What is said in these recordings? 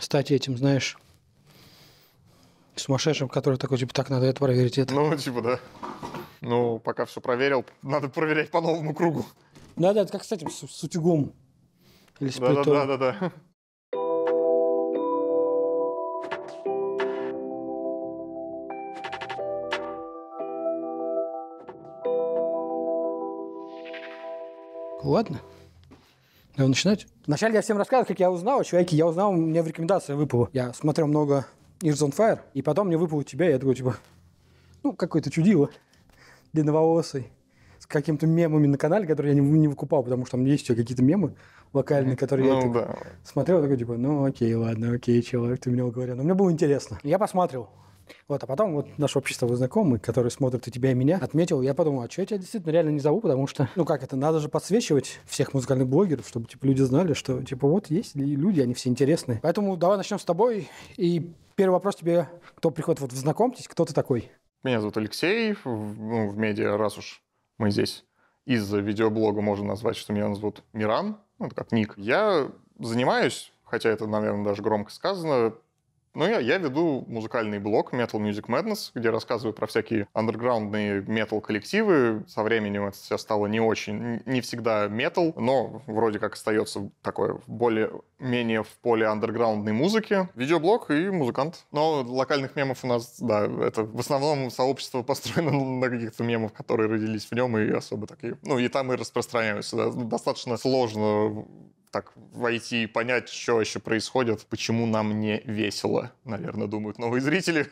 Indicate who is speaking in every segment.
Speaker 1: стать этим, знаешь, сумасшедшим, который такой, типа, так,
Speaker 2: надо это проверить, это. Ну, типа, да. Ну, пока все проверил, надо проверять по новому кругу.
Speaker 1: Да-да, это как, кстати, с, с утюгом.
Speaker 2: Или с Да-да-да-да.
Speaker 1: Ладно. Надо ну, начинать? Вначале я всем рассказываю, как я узнал о человеке. Я узнал, мне в рекомендации выпало. Я смотрел много Ears on Fire, и потом мне выпало тебя, и я такой, типа, ну, какой-то чудило, длинноволосый, с какими-то мемами на канале, которые я не, не выкупал, потому что там есть еще какие-то мемы локальные, которые ну, я да. так, смотрел, такой, типа, ну, окей, ладно, окей, человек, ты меня уговорил. Но мне было интересно. Я посмотрел. Вот, а потом вот наш общество знакомый, который смотрит и тебя, и меня, отметил, я подумал, а что я тебя действительно реально не зову, потому что, ну как это, надо же подсвечивать всех музыкальных блогеров, чтобы, типа, люди знали, что, типа, вот есть люди, они все интересные. Поэтому давай начнем с тобой, и первый вопрос тебе, кто приходит, вот знакомьтесь, кто ты
Speaker 2: такой? Меня зовут Алексей, в, ну, в медиа, раз уж мы здесь из видеоблога можно назвать, что меня зовут Миран, ну, это как ник. Я занимаюсь, хотя это, наверное, даже громко сказано, ну, я, я веду музыкальный блог Metal Music Madness, где рассказываю про всякие андерграундные метал-коллективы. Со временем это все стало не очень, не всегда метал, но вроде как остается такое более-менее в поле андерграундной музыки. Видеоблог и музыкант. Но локальных мемов у нас, да, это в основном сообщество построено на каких-то мемах, которые родились в нем и особо такие. Ну, и там и распространяются. Да. Достаточно сложно так войти и понять, что еще происходит, почему нам не весело, наверное, думают новые зрители.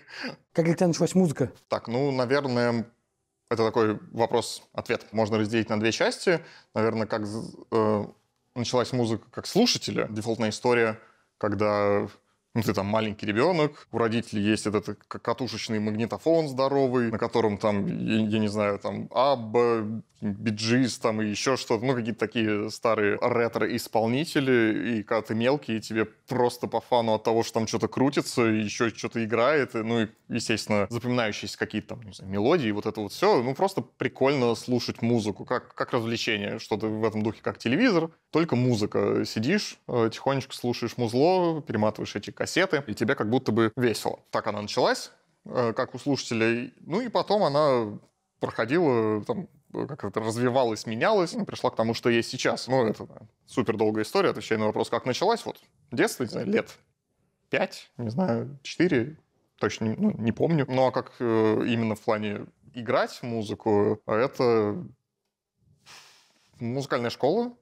Speaker 1: Как для тебя началась музыка?
Speaker 2: Так, ну, наверное, это такой вопрос-ответ. Можно разделить на две части. Наверное, как э, началась музыка как слушателя, дефолтная история, когда ну, ты там маленький ребенок, у родителей есть этот катушечный магнитофон здоровый, на котором там, я, я не знаю, там Абба, Биджис, там и еще что-то, ну, какие-то такие старые ретро-исполнители, и когда ты мелкий, и тебе просто по фану от того, что там что-то крутится, и еще что-то играет, и, ну, и, естественно, запоминающиеся какие-то там, не знаю, мелодии, вот это вот все, ну, просто прикольно слушать музыку, как, как развлечение, что-то в этом духе, как телевизор, только музыка. Э, сидишь, э, тихонечко слушаешь музло, перематываешь эти кассеты, и тебе как будто бы весело. Так она началась, э, как у слушателей. Ну и потом она проходила там как это развивалась, менялась, ну, пришла к тому, что есть сейчас. Ну, это супер долгая история, отвечая на вопрос, как началась. Вот детство, не знаю, лет пять, не знаю, четыре, точно ну, не помню. Ну, а как э, именно в плане играть музыку, это музыкальная школа,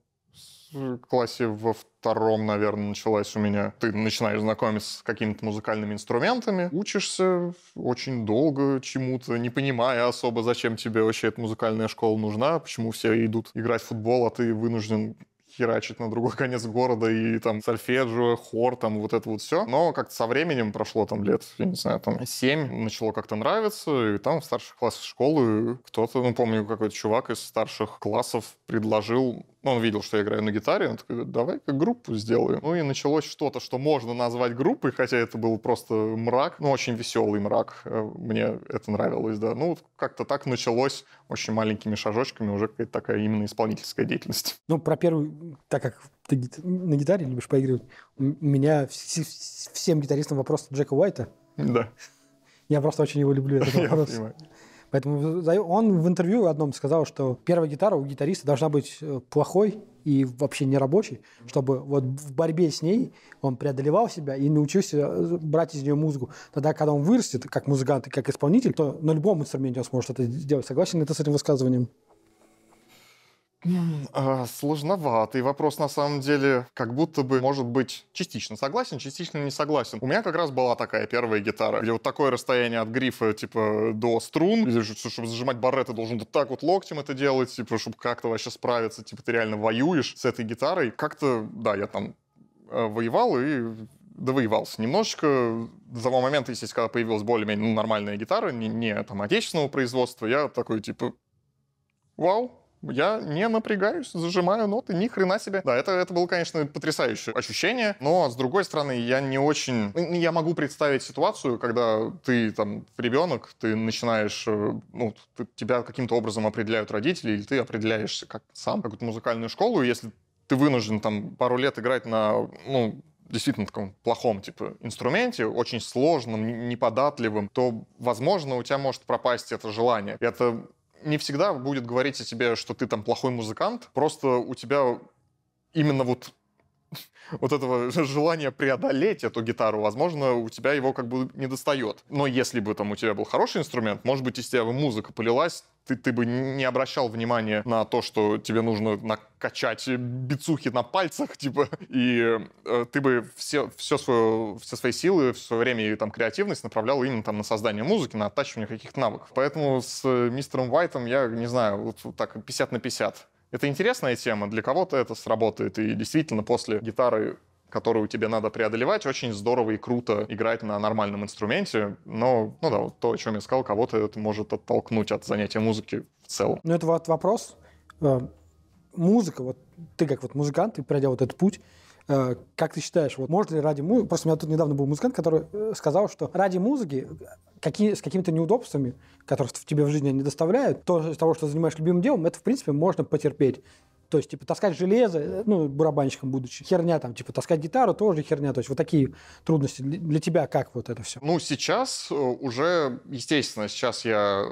Speaker 2: в классе во втором, наверное, началась у меня. Ты начинаешь знакомиться с какими-то музыкальными инструментами, учишься очень долго чему-то, не понимая особо, зачем тебе вообще эта музыкальная школа нужна, почему все идут играть в футбол, а ты вынужден херачить на другой конец города и там сольфеджио, хор, там вот это вот все. Но как-то со временем прошло там лет, я не знаю, там 7, начало как-то нравиться, и там в старших классах школы кто-то, ну помню, какой-то чувак из старших классов предложил ну, он видел, что я играю на гитаре, он такой, давай-ка группу сделаю. Ну и началось что-то, что можно назвать группой, хотя это был просто мрак, ну, очень веселый мрак, э, мне это нравилось, да. Ну, как-то так началось очень маленькими шажочками уже какая-то такая именно исполнительская деятельность.
Speaker 1: Ну, про первую так как ты на гитаре любишь поигрывать, у меня всем гитаристам вопрос Джека Уайта. Да. Я просто очень его люблю, этот вопрос. Поэтому он в интервью одном сказал, что первая гитара у гитариста должна быть э, плохой и вообще не рабочей, чтобы вот в борьбе с ней он преодолевал себя и научился э, брать из нее музыку. Тогда, когда он вырастет, как музыкант и как исполнитель, то на любом инструменте он сможет это сделать. Согласен ли ты с этим высказыванием?
Speaker 2: А, сложноватый вопрос, на самом деле, как будто бы, может быть, частично согласен, частично не согласен. У меня как раз была такая первая гитара, где вот такое расстояние от грифа, типа, до струн, где, чтобы зажимать барре, ты должен вот так вот локтем это делать, типа, чтобы как-то вообще справиться, типа, ты реально воюешь с этой гитарой. Как-то, да, я там э, воевал и довоевался немножечко. До того момента, естественно, когда появилась более-менее ну, нормальная гитара, не, не там отечественного производства, я такой, типа, вау, я не напрягаюсь, зажимаю ноты, ни хрена себе. Да, это, это было, конечно, потрясающее ощущение, но, с другой стороны, я не очень... Ну, я могу представить ситуацию, когда ты, там, ребенок, ты начинаешь... Э, ну, ты, тебя каким-то образом определяют родители, или ты определяешься как сам, какую-то музыкальную школу, и если ты вынужден, там, пару лет играть на, ну, действительно таком плохом типа инструменте, очень сложном, неподатливым, то, возможно, у тебя может пропасть это желание. Это не всегда будет говорить о тебе, что ты там плохой музыкант, просто у тебя именно вот вот этого желания преодолеть эту гитару, возможно, у тебя его как бы не достает. Но если бы там у тебя был хороший инструмент, может быть, из тебя бы музыка полилась, ты, ты бы не обращал внимания на то, что тебе нужно накачать бицухи на пальцах, типа, и э, ты бы все, все, свое, все свои силы, все свое время и там креативность направлял именно там на создание музыки, на оттачивание каких-то навыков. Поэтому с э, мистером Уайтом я, не знаю, вот так 50 на 50. Это интересная тема, для кого-то это сработает. И действительно, после гитары которую тебе надо преодолевать, очень здорово и круто играть на нормальном инструменте. Но, ну да, вот то, о чем я сказал, кого-то это может оттолкнуть от занятия музыки в целом.
Speaker 1: Ну, это вот вопрос. Э, музыка, вот ты как вот музыкант, ты пройдя вот этот путь, Э, как ты считаешь, вот может ли ради музыки... Просто у меня тут недавно был музыкант, который э, сказал, что ради музыки какие, с какими-то неудобствами, которые в тебе в жизни не доставляют, то из того, что занимаешь любимым делом, это, в принципе, можно потерпеть. То есть, типа, таскать железо, э, ну, барабанщиком будучи, херня там, типа, таскать гитару тоже херня. То есть, вот такие трудности для тебя, как вот это все?
Speaker 2: Ну, сейчас уже, естественно, сейчас я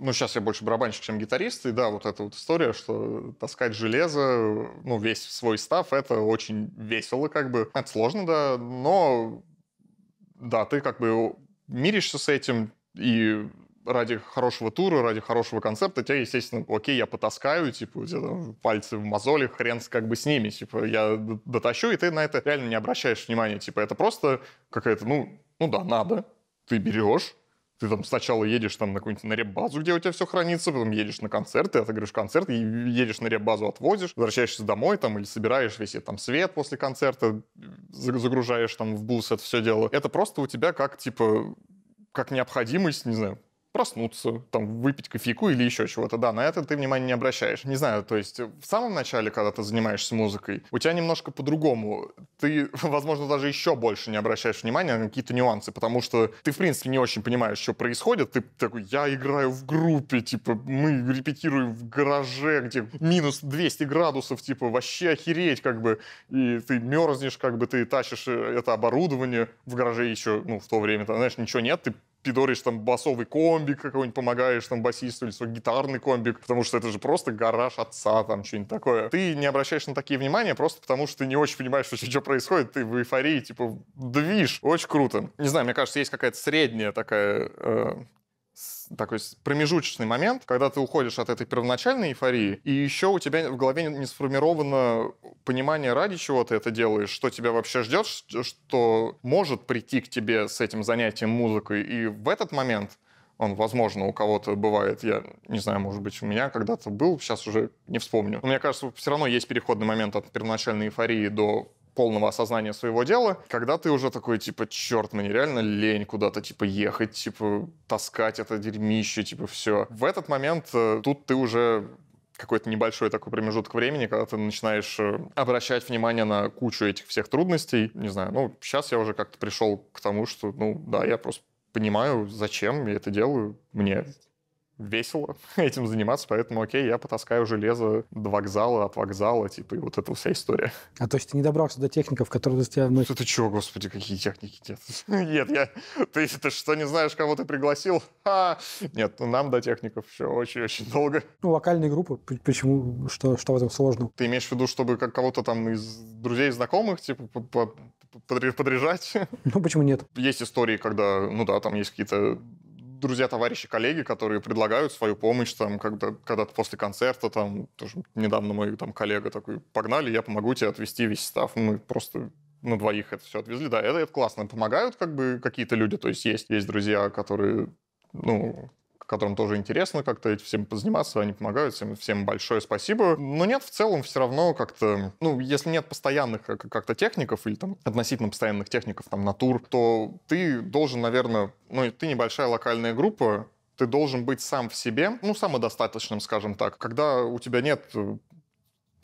Speaker 2: ну, сейчас я больше барабанщик, чем гитарист, и да, вот эта вот история, что таскать железо, ну, весь свой став, это очень весело, как бы. Это сложно, да, но, да, ты как бы миришься с этим, и ради хорошего тура, ради хорошего концерта, тебя, естественно, окей, я потаскаю, типа, у тебя там пальцы в мозоли, хрен как бы с ними, типа, я дотащу, и ты на это реально не обращаешь внимания, типа, это просто какая-то, ну, ну да, надо, ты берешь, ты там сначала едешь там на какую-нибудь на реп-базу, где у тебя все хранится, потом едешь на концерт, а ты отыгрываешь концерт, и едешь на реп-базу, отвозишь, возвращаешься домой там или собираешь весь этот там свет после концерта, загружаешь там в бус это все дело. Это просто у тебя как типа как необходимость, не знаю, проснуться, там, выпить кофейку или еще чего-то, да, на это ты внимания не обращаешь. Не знаю, то есть в самом начале, когда ты занимаешься музыкой, у тебя немножко по-другому. Ты, возможно, даже еще больше не обращаешь внимания на какие-то нюансы, потому что ты, в принципе, не очень понимаешь, что происходит. Ты такой, я играю в группе, типа, мы репетируем в гараже, где минус 200 градусов, типа, вообще охереть, как бы, и ты мерзнешь, как бы, ты тащишь э, это оборудование в гараже еще, ну, в то время, там, знаешь, ничего нет, ты пидоришь там басовый комбик какой-нибудь, помогаешь там басисту или свой гитарный комбик, потому что это же просто гараж отца, там что-нибудь такое. Ты не обращаешь на такие внимания просто потому, что ты не очень понимаешь, что, что происходит, ты в эйфории, типа, движ, очень круто. Не знаю, мне кажется, есть какая-то средняя такая э, такой промежуточный момент, когда ты уходишь от этой первоначальной эйфории, и еще у тебя в голове не сформировано понимание, ради чего ты это делаешь, что тебя вообще ждет, что может прийти к тебе с этим занятием музыкой. И в этот момент он, возможно, у кого-то бывает, я не знаю, может быть, у меня когда-то был, сейчас уже не вспомню. Но мне кажется, все равно есть переходный момент от первоначальной эйфории до полного осознания своего дела, когда ты уже такой, типа, черт, мне реально лень куда-то, типа, ехать, типа, таскать это дерьмище, типа, все. В этот момент э, тут ты уже какой-то небольшой такой промежуток времени, когда ты начинаешь э, обращать внимание на кучу этих всех трудностей. Не знаю, ну, сейчас я уже как-то пришел к тому, что, ну, да, я просто понимаю, зачем я это делаю. Мне весело этим заниматься, поэтому, окей, я потаскаю железо до вокзала, от вокзала, типа, и вот эта вся история.
Speaker 1: А то есть ты не добрался до техников, которые за тебя... Ну, это что, господи, какие техники? Нет,
Speaker 2: нет я... Ты, ты что, не знаешь, кого ты пригласил? А? Нет, ну, нам до техников еще очень-очень долго.
Speaker 1: Ну, локальные группы, почему, что, что
Speaker 2: в этом сложно? Ты имеешь в виду, чтобы как кого-то там из друзей, знакомых, типа, по подряжать. Ну, почему нет? Есть истории, когда, ну да, там есть какие-то друзья, товарищи, коллеги, которые предлагают свою помощь, там, когда, когда-то после концерта, там, тоже недавно мой там, коллега такой, погнали, я помогу тебе отвезти весь став, мы просто на двоих это все отвезли, да, это, это классно, помогают как бы какие-то люди, то есть есть, есть друзья, которые ну, которым тоже интересно как-то этим всем заниматься, они помогают, всем, всем большое спасибо. Но нет, в целом все равно как-то, ну, если нет постоянных э, как-то техников или там относительно постоянных техников, там, на тур, то ты должен, наверное, ну, ты небольшая локальная группа, ты должен быть сам в себе, ну, самодостаточным, скажем так. Когда у тебя нет э,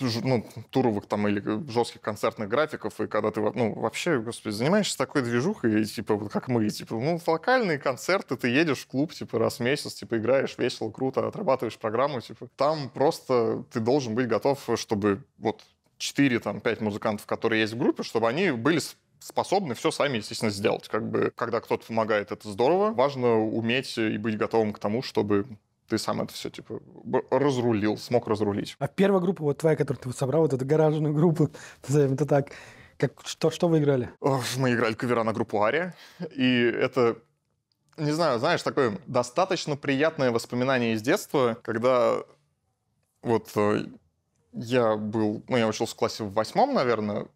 Speaker 2: ну, туровых там или жестких концертных графиков, и когда ты ну, вообще, господи, занимаешься такой движухой, и, типа, вот как мы, типа, ну, локальные концерты, ты едешь в клуб, типа, раз в месяц, типа, играешь весело, круто, отрабатываешь программу, типа, там просто ты должен быть готов, чтобы вот 4, там, 5 музыкантов, которые есть в группе, чтобы они были способны все сами, естественно, сделать. Как бы, когда кто-то помогает, это здорово. Важно уметь и быть готовым к тому, чтобы ты сам это все, типа, разрулил, смог разрулить. А первая группа, вот
Speaker 1: твоя, которую ты вот собрал, вот эту гаражную группу, назовем это так, как, что, что вы играли?
Speaker 2: Мы играли кавера на группу Ария, и это не знаю, знаешь, такое достаточно приятное воспоминание из детства, когда вот э, я был, ну, я учился в классе в восьмом, наверное,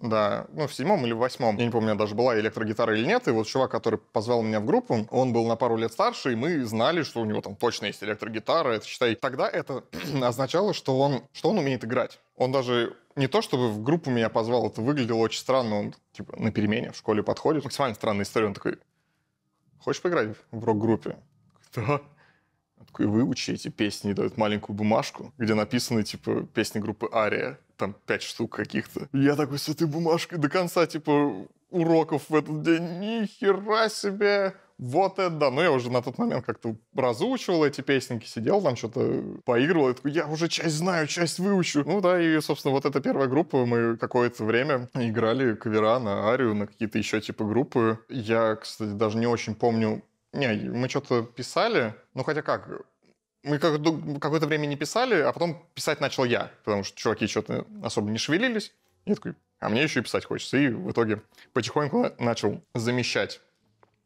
Speaker 2: да, ну в седьмом или в восьмом. Я не помню, даже была электрогитара или нет. И вот чувак, который позвал меня в группу, он был на пару лет старше, и мы знали, что у него там точно есть электрогитара. Это считай. Тогда это означало, что он, что он умеет играть. Он даже не то чтобы в группу меня позвал, это выглядело очень странно. Он типа на перемене в школе подходит. Максимально странная история. Он такой, хочешь поиграть в рок-группе? Да. Он такой, выучи эти песни, дают маленькую бумажку, где написаны, типа, песни группы «Ария» там пять штук каких-то. Я такой с этой бумажкой до конца, типа, уроков в этот день. Ни хера себе! Вот это да. Ну, я уже на тот момент как-то разучивал эти песенки, сидел там что-то поигрывал. Я такой, я уже часть знаю, часть выучу. Ну да, и, собственно, вот эта первая группа. Мы какое-то время играли кавера на Арию, на какие-то еще типа группы. Я, кстати, даже не очень помню... Не, мы что-то писали. Ну, хотя как, мы какое-то время не писали, а потом писать начал я, потому что чуваки что-то особо не шевелились. Я такой, а мне еще и писать хочется. И в итоге потихоньку начал замещать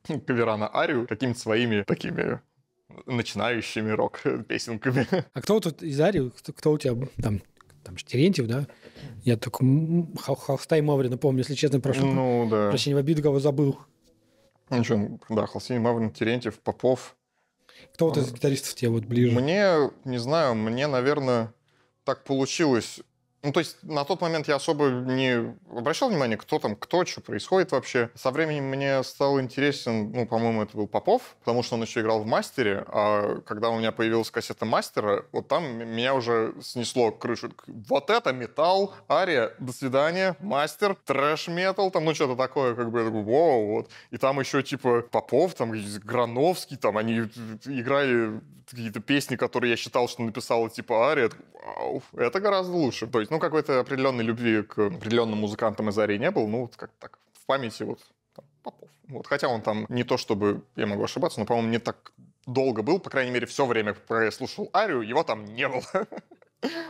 Speaker 2: кавера на арию какими-то своими такими начинающими рок-песенками.
Speaker 1: А кто тут из Арии, кто, кто у тебя там там же да? Я только хол Холста Маврина помню, если честно, прошу. Ну, да. Прощение в обиду, кого забыл.
Speaker 2: Ничего, да, Холстин, Маврин, Терентьев, Попов. Кто вот из гитаристов тебе вот ближе? Мне, не знаю, мне, наверное, так получилось ну, то есть на тот момент я особо не обращал внимания, кто там, кто, что происходит вообще. Со временем мне стал интересен, ну, по-моему, это был Попов, потому что он еще играл в «Мастере», а когда у меня появилась кассета «Мастера», вот там меня уже снесло крышу. Вот это металл, ария, до свидания, мастер, трэш-метал, там, ну, что-то такое, как бы, я такой, вау, вот. И там еще, типа, Попов, там, Грановский, там, они играли какие-то песни, которые я считал, что написала, типа, ария, вау, это гораздо лучше. То есть ну, какой-то определенной любви к ну, определенным музыкантам из Арии не было, ну, вот как-то так, в памяти вот там, Попов. Вот, хотя он там не то чтобы, я могу ошибаться, но, по-моему, не так долго был, по крайней мере, все время, пока я слушал Арию, его там не было.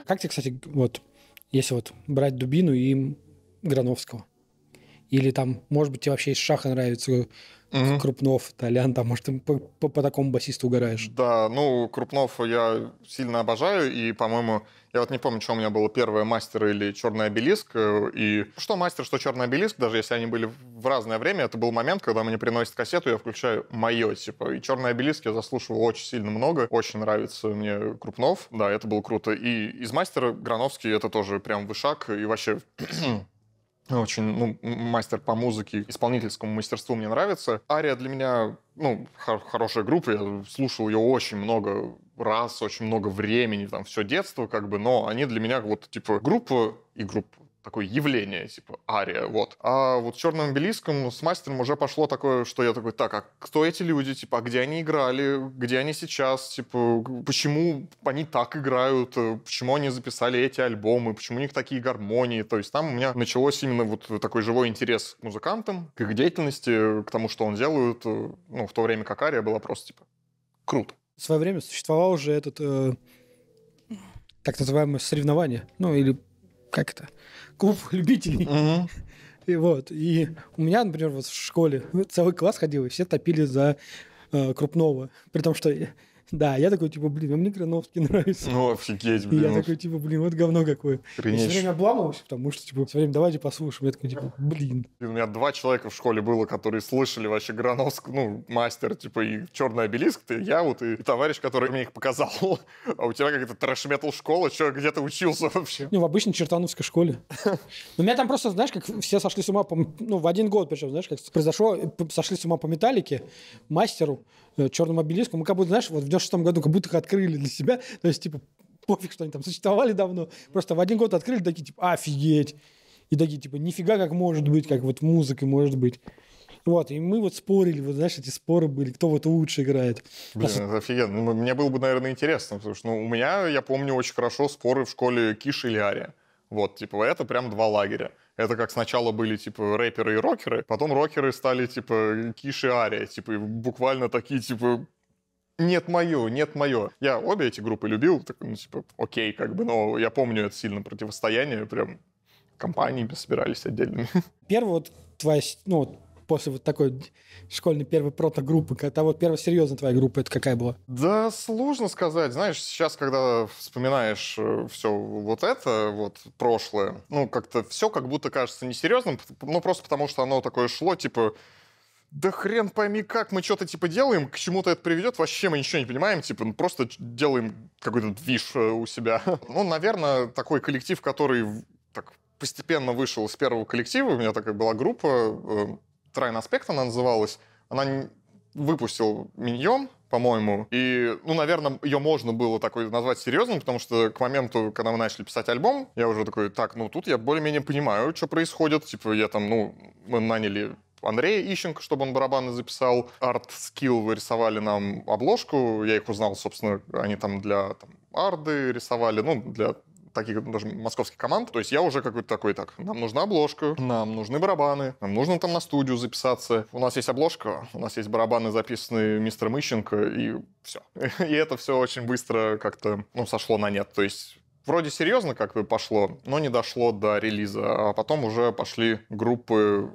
Speaker 1: Как тебе, кстати, вот, если вот брать Дубину и Грановского? Или там, может быть, тебе вообще из шаха нравится угу. Крупнов, Толян, там, может, ты по, по, по такому басисту угораешь.
Speaker 2: Да, ну, Крупнов я сильно обожаю, и, по-моему, я вот не помню, что у меня было первое, мастер или черный обелиск, э, и что мастер, что черный обелиск, даже если они были в разное время, это был момент, когда мне приносят кассету, я включаю мое, типа, и черный обелиск я заслушивал очень сильно много, очень нравится мне Крупнов, да, это было круто, и из мастера Грановский это тоже прям вышаг, и вообще очень ну, мастер по музыке, исполнительскому мастерству мне нравится. Ария для меня ну, хор- хорошая группа, я слушал ее очень много раз, очень много времени, там, все детство, как бы, но они для меня вот, типа, группа и группа такое явление, типа ария, вот. А вот с черным обелиском с мастером уже пошло такое, что я такой, так, а кто эти люди, типа, а где они играли, где они сейчас, типа, почему они так играют, э, почему они записали эти альбомы, почему у них такие гармонии, то есть там у меня началось именно вот такой живой интерес к музыкантам, к их деятельности, к тому, что он делает, э, ну, в то время как ария была просто, типа,
Speaker 1: круто. В свое время существовал уже этот э, так называемое соревнование, ну, или как это, клуб любителей. Угу. И вот, и у меня, например, вот в школе ну, целый класс ходил, и все топили за э, крупного. При том, что да, я такой, типа, блин, а мне Грановский нравится. Ну, офигеть, блин. И я такой, типа, блин, вот говно какое. Принеч. Я все время обламывался, потому что, типа, все время давайте послушаем. Я такой, типа, блин.
Speaker 2: блин. У меня два человека в школе было, которые слышали вообще Грановский, ну, мастер, типа, и черный обелиск, ты, я вот, и товарищ, который мне их показал. а у тебя какая-то трэш школа, что, где ты учился вообще?
Speaker 1: Ну, в обычной чертановской школе. Но меня там просто, знаешь, как все сошли с ума, по, ну, в один год причем, знаешь, как произошло, сошли с ума по металлике, мастеру, Э, черным обелиском. Мы как будто, знаешь, вот в 96 году как будто их открыли для себя. То есть, типа, пофиг, что они там существовали давно. Просто в один год открыли, такие, типа, офигеть. И такие, типа, нифига, как может быть, как вот музыкой может быть. Вот, и мы вот спорили, вот, знаешь, эти споры были, кто вот лучше играет. Блин,
Speaker 2: это офигенно. Ну, мне было бы, наверное, интересно, потому что ну, у меня, я помню очень хорошо споры в школе Киши или Ария. Вот, типа, это прям два лагеря. Это как сначала были, типа, рэперы и рокеры, потом рокеры стали, типа, киши ария, типа, буквально такие, типа, нет мое, нет мое. Я обе эти группы любил, так, ну, типа, окей, как бы, но я помню это сильное противостояние, прям компаниями собирались отдельными. Первый вот твоя,
Speaker 1: ну, после вот такой школьной первой протогруппы, когда вот первая серьезная твоя группа, это какая
Speaker 2: была? Да, сложно сказать. Знаешь, сейчас, когда вспоминаешь э, все вот это, вот прошлое, ну, как-то все как будто кажется несерьезным, ну, просто потому что оно такое шло, типа, да хрен пойми как, мы что-то типа делаем, к чему-то это приведет, вообще мы ничего не понимаем, типа, ну, просто делаем какой-то движ э, у себя. Ну, наверное, такой коллектив, который так постепенно вышел из первого коллектива, у меня такая была группа, э, Трайн Аспект она называлась. Она выпустил Миньон, по-моему. И, ну, наверное, ее можно было такой назвать серьезным, потому что к моменту, когда мы начали писать альбом, я уже такой, так, ну, тут я более-менее понимаю, что происходит. Типа, я там, ну, мы наняли Андрея Ищенко, чтобы он барабаны записал. Арт Скилл рисовали нам обложку. Я их узнал, собственно, они там для там, арды рисовали, ну, для таких даже московских команд. То есть я уже какой-то такой, так, нам нужна обложка, нам нужны барабаны, нам нужно там на студию записаться. У нас есть обложка, у нас есть барабаны, записанные мистером Ищенко, и все. И это все очень быстро как-то, ну, сошло на нет. То есть вроде серьезно как бы пошло, но не дошло до релиза. А потом уже пошли группы,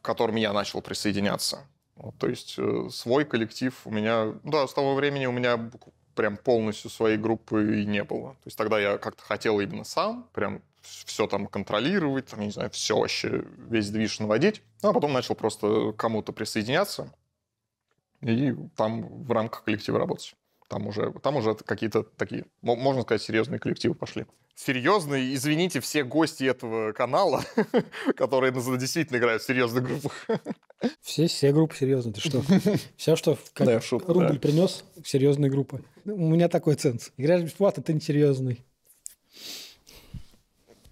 Speaker 2: к которым я начал присоединяться. Вот, то есть э, свой коллектив у меня, да, с того времени у меня прям полностью своей группы и не было. То есть тогда я как-то хотел именно сам, прям все там контролировать, там, я не знаю, все вообще, весь движ наводить. Ну, а потом начал просто кому-то присоединяться и там в рамках коллектива работать. Там уже, там уже какие-то такие, можно сказать, серьезные коллективы пошли. Серьезные, извините, все гости этого канала, которые действительно играют в серьезных группах.
Speaker 1: Все, все группы серьезные, ты что? Все, что как да, шутка, рубль да. принес, серьезные группы. Ну, у меня такой ценз. Играешь бесплатно, ты не серьезный.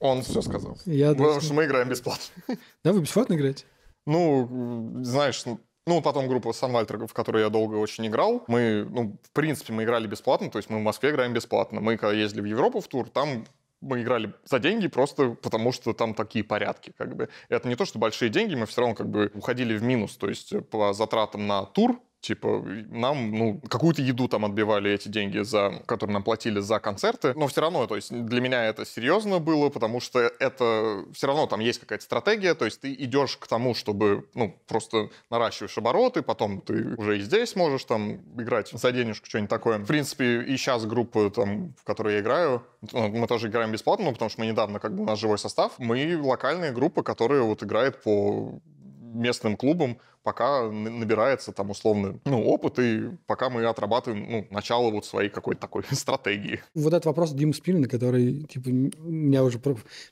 Speaker 2: Он все сказал. Я Потому да, что мы играем бесплатно.
Speaker 1: Да, вы бесплатно играете?
Speaker 2: Ну, знаешь, ну, ну, потом группа Санвальтер, в которой я долго очень играл. Мы, ну, в принципе, мы играли бесплатно, то есть мы в Москве играем бесплатно. Мы, когда ездили в Европу в тур, там мы играли за деньги просто потому, что там такие порядки, как бы. Это не то, что большие деньги, мы все равно как бы уходили в минус, то есть по затратам на тур, Типа, нам, ну, какую-то еду там отбивали эти деньги, за, которые нам платили за концерты. Но все равно, то есть для меня это серьезно было, потому что это все равно там есть какая-то стратегия. То есть ты идешь к тому, чтобы, ну, просто наращиваешь обороты, потом ты уже и здесь можешь там играть за денежку, что-нибудь такое. В принципе, и сейчас группа там, в которой я играю, э, мы тоже играем бесплатно, ну, потому что мы недавно, как бы, у нас живой состав. Мы локальная группа которая вот играет по местным клубам, пока набирается там условно ну, опыт, и пока мы отрабатываем ну, начало вот своей какой-то такой стратегии.
Speaker 1: Вот этот вопрос Дима Спилина, который типа, меня уже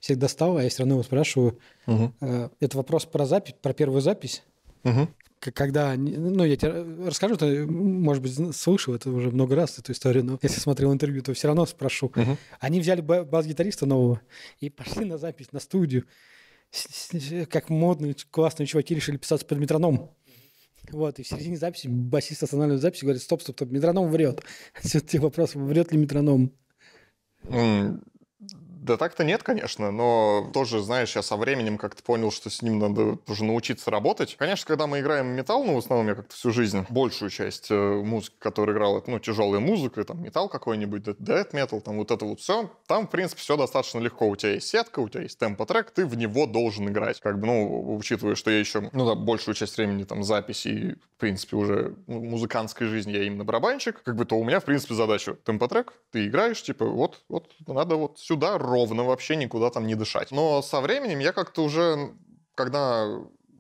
Speaker 1: всех достал, а я все равно его спрашиваю. Угу. Это вопрос про запись, про первую запись. Угу. Когда, ну, я тебе э, расскажу, ты, может быть, слышал это уже много раз, эту историю, но если смотрел интервью, то все равно спрошу. Угу. Они взяли бас-гитариста нового и пошли на запись, на студию. Э, как модные, классные чуваки решили писаться под метроном. Вот, и в середине записи басист останавливает запись и говорит, стоп, стоп, стоп, метроном врет. Все те вопросы, врет ли метроном?
Speaker 2: Да так-то нет, конечно, но тоже, знаешь, я со временем как-то понял, что с ним надо тоже научиться работать. Конечно, когда мы играем металл, ну, в основном я как-то всю жизнь, большую часть э, музыки, которую играл, это, ну, тяжелая музыка, там, металл какой-нибудь, дэт-метал, там, вот это вот все. Там, в принципе, все достаточно легко. У тебя есть сетка, у тебя есть темпо-трек, ты в него должен играть. Как бы, ну, учитывая, что я еще, ну, да, большую часть времени, там, записи принципе, уже музыкантской жизни я именно барабанщик, как бы то у меня, в принципе, задача темпотрек, ты играешь, типа, вот, вот, надо вот сюда ровно вообще никуда там не дышать. Но со временем я как-то уже, когда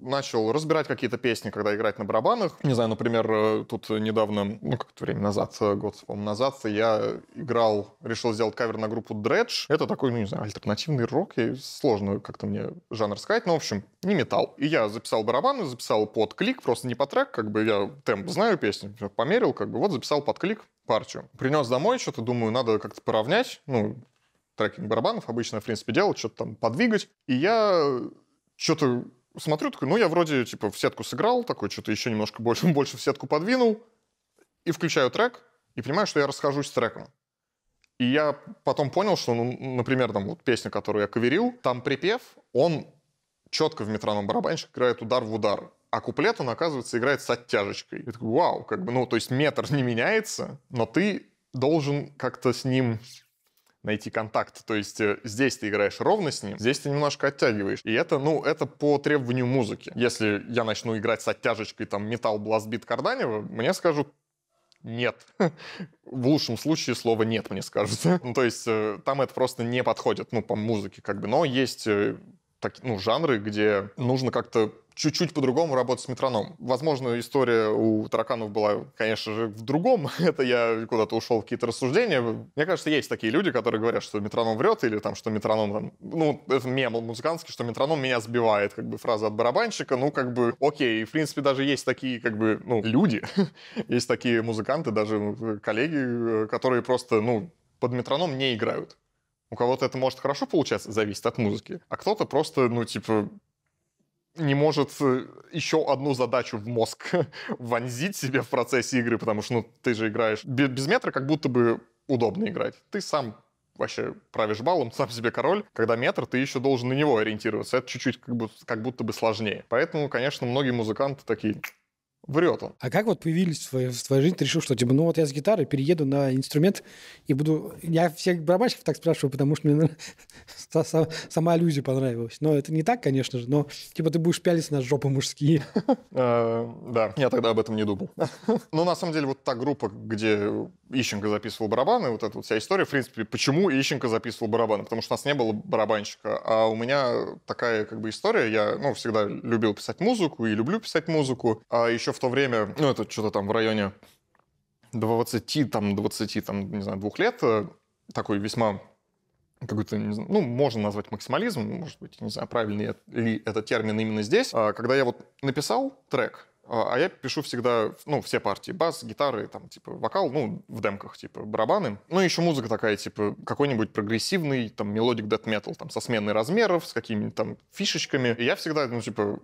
Speaker 2: начал разбирать какие-то песни, когда играть на барабанах. Не знаю, например, э, тут недавно, ну, как-то время назад, э, год, по-моему, назад, я играл, решил сделать кавер на группу Dredge. Это такой, ну, не знаю, альтернативный рок, и сложно как-то мне жанр сказать, но, в общем, не металл. И я записал барабаны, записал под клик, просто не по трек, как бы я темп знаю песни, померил, как бы вот записал под клик партию. Принес домой что-то, думаю, надо как-то поравнять, ну, трекинг барабанов обычно, в принципе, делают, что-то там подвигать. И я что-то смотрю, такой, ну, я вроде, типа, в сетку сыграл, такой, что-то еще немножко больше, больше в сетку подвинул, и включаю трек, и понимаю, что я расхожусь с треком. И я потом понял, что, ну, например, там вот песня, которую я каверил, там припев, он четко в метроном барабанщик играет удар в удар, а куплет он, оказывается, играет с оттяжечкой. Я такой, вау, как бы, ну, то есть метр не меняется, но ты должен как-то с ним найти контакт. То есть э, здесь ты играешь ровно с ним, здесь ты немножко оттягиваешь. И это, ну, это по требованию музыки. Если я начну играть с оттяжечкой там металл бит Карданева, мне скажут, нет. В лучшем случае слово «нет» мне скажут. Ну, то есть э, там это просто не подходит, ну, по музыке как бы. Но есть э, так, ну, жанры, где нужно как-то чуть-чуть по-другому работать с метрономом. Возможно, история у тараканов была, конечно же, в другом. Это я куда-то ушел в какие-то рассуждения. Мне кажется, есть такие люди, которые говорят, что метроном врет, или там, что метроном там... Ну, это мем музыкантский, что метроном меня сбивает, как бы фраза от барабанщика. Ну, как бы, окей. И, в принципе, даже есть такие, как бы, ну, люди. есть такие музыканты, даже э, коллеги, э, которые просто, ну, под метроном не играют. У кого-то это может хорошо получаться, зависит от музыки. А кто-то просто, ну, типа, не может э, еще одну задачу в мозг вонзить себе в процессе игры, потому что ну, ты же играешь без метра, как будто бы удобно играть. Ты сам вообще правишь балом, сам себе король. Когда метр, ты еще должен на него ориентироваться. Это чуть-чуть как, бы, как будто бы сложнее. Поэтому, конечно, многие музыканты такие врет
Speaker 1: он. А как вот появились в твоей, в твоей жизни, ты решил, что типа, ну вот я с гитары перееду на инструмент и буду... Я всех барабанщиков так спрашиваю, потому что мне сама иллюзия понравилась. Но это не так, конечно же, но типа ты будешь пялиться на жопы мужские.
Speaker 2: Э, да, я тогда об этом не думал. Но ну, на самом деле вот та группа, где Ищенко записывал барабаны, вот эта вот вся история, в принципе, почему Ищенко записывал барабаны? Потому что у нас не было барабанщика, а у меня такая как бы история, я, ну, всегда любил писать музыку и люблю писать музыку, а еще в в то время, ну, это что-то там в районе 20, там, 20, там, не знаю, двух лет, э, такой весьма какой-то, ну, можно назвать максимализм, может быть, не знаю, правильный ли этот термин именно здесь. А, когда я вот написал трек, а, а я пишу всегда, ну, все партии, бас, гитары, там, типа, вокал, ну, в демках, типа, барабаны. Ну, еще музыка такая, типа, какой-нибудь прогрессивный, там, мелодик дэт метал, там, со сменой размеров, с какими-то там фишечками. И я всегда, ну, типа,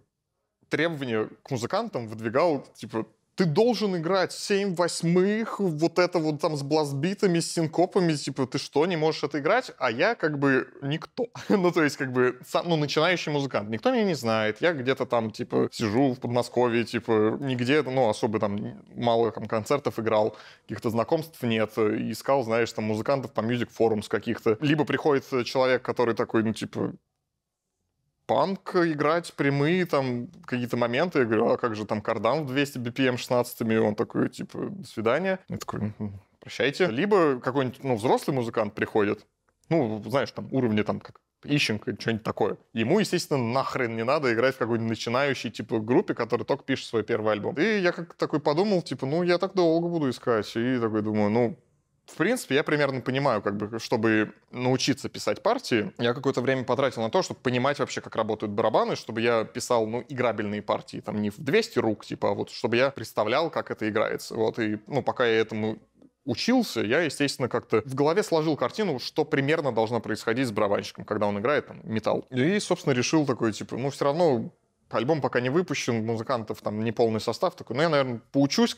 Speaker 2: требования к музыкантам выдвигал, типа, ты должен играть 7 восьмых, вот это вот там с бластбитами, с синкопами, типа, ты что, не можешь это играть? А я как бы никто. ну, то есть, как бы, сам, ну, начинающий музыкант. Никто меня не знает. Я где-то там, типа, сижу в Подмосковье, типа, нигде, ну, особо там мало там концертов играл, каких-то знакомств нет. Искал, знаешь, там музыкантов по мюзик-форумс каких-то. Либо приходит человек, который такой, ну, типа, панк играть, прямые там какие-то моменты. Я говорю, а как же там кардан в 200 BPM 16 и он такой, типа, до свидания. Я такой, прощайте. Либо какой-нибудь, ну, взрослый музыкант приходит, ну, знаешь, там, уровни там как Ищенко, что-нибудь такое. Ему, естественно, нахрен не надо играть в какой-нибудь начинающей, типа, группе, которая только пишет свой первый альбом. И я как такой подумал, типа, ну, я так долго буду искать. И такой думаю, ну, в принципе, я примерно понимаю, как бы, чтобы научиться писать партии, я какое-то время потратил на то, чтобы понимать вообще, как работают барабаны, чтобы я писал, ну, играбельные партии, там, не в 200 рук, типа, а вот, чтобы я представлял, как это играется. Вот, и, ну, пока я этому учился, я, естественно, как-то в голове сложил картину, что примерно должно происходить с барабанщиком, когда он играет там металл. И, собственно, решил такой, типа, ну, все равно альбом пока не выпущен, музыкантов там не полный состав, такой, ну, я, наверное, поучусь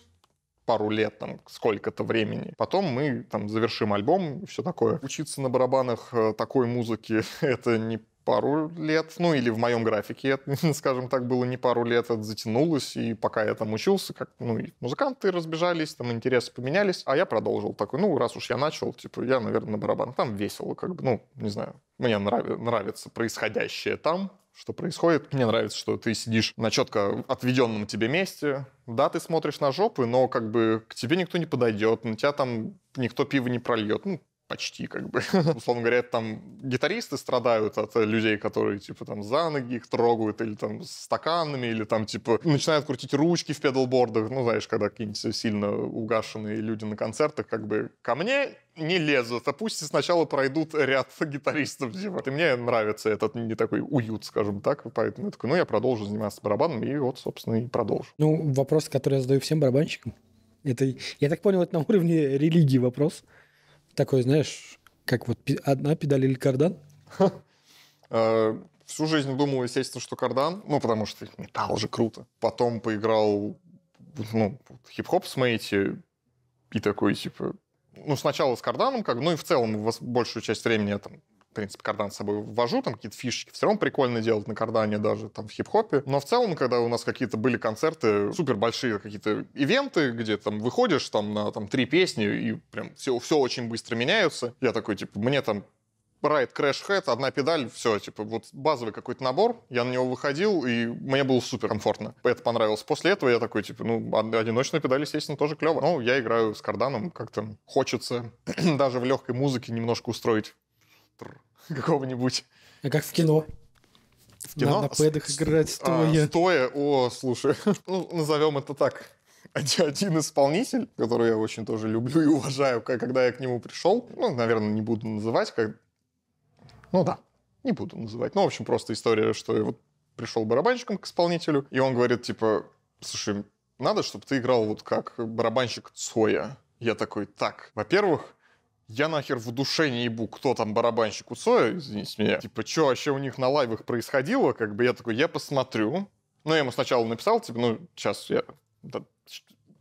Speaker 2: пару лет, там, сколько-то времени. Потом мы там завершим альбом и все такое. Учиться на барабанах э, такой музыки — это не пару лет, ну или в моем графике, скажем так, было не пару лет, это затянулось, и пока я там учился, как, ну, и музыканты разбежались, там интересы поменялись, а я продолжил такой, ну, раз уж я начал, типа, я, наверное, на барабан, там весело, как бы, ну, не знаю, мне нрав- нравится происходящее там, что происходит. Мне нравится, что ты сидишь на четко отведенном тебе месте. Да, ты смотришь на жопы, но как бы к тебе никто не подойдет, на тебя там никто пиво не прольет. Ну, почти как бы. Условно говоря, там гитаристы страдают от людей, которые типа там за ноги их трогают или там стаканами, или там типа начинают крутить ручки в педалбордах, ну знаешь, когда какие-нибудь сильно угашенные люди на концертах, как бы ко мне не лезут, а пусть сначала пройдут ряд гитаристов. Типа. И мне нравится этот не такой уют, скажем так, поэтому я такой, ну я продолжу заниматься барабаном, и вот, собственно, и продолжу.
Speaker 1: Ну, вопрос, который я задаю всем барабанщикам, это, я так понял, это на уровне религии вопрос – такой, знаешь, как вот одна педаль или кардан?
Speaker 2: Э, всю жизнь думал, естественно, что кардан, ну, потому что металл же круто. Потом поиграл, ну, хип-хоп с Мэйти и такой, типа, ну, сначала с карданом, как, ну, и в целом большую часть времени я там принципе, кардан с собой ввожу, там какие-то фишечки все равно прикольно делать на кардане даже, там, в хип-хопе. Но в целом, когда у нас какие-то были концерты, супер большие какие-то ивенты, где там выходишь там на там, три песни, и прям все, все очень быстро меняются. Я такой, типа, мне там Right Crash Head, одна педаль, все, типа, вот базовый какой-то набор, я на него выходил, и мне было супер комфортно. Это понравилось. После этого я такой, типа, ну, одиночная педаль, естественно, тоже клево. но ну, я играю с карданом, как-то хочется даже в легкой музыке немножко устроить какого-нибудь.
Speaker 1: А как в кино? В кино? На, на пэдах играть а, стоя. А,
Speaker 2: стоя? О, слушай, ну, назовем это так один исполнитель, которого я очень тоже люблю и уважаю, когда я к нему пришел, ну, наверное, не буду называть, как... Ну да, не буду называть. Ну, в общем, просто история, что я вот пришел барабанщиком к исполнителю, и он говорит, типа, слушай, надо, чтобы ты играл вот как барабанщик Цоя. Я такой, так, во-первых, я нахер в душе не ебу, кто там барабанщик у Соя, извините меня. Типа, что вообще у них на лайвах происходило? Как бы я такой, я посмотрю. Ну, я ему сначала написал, типа, ну, сейчас я... Да,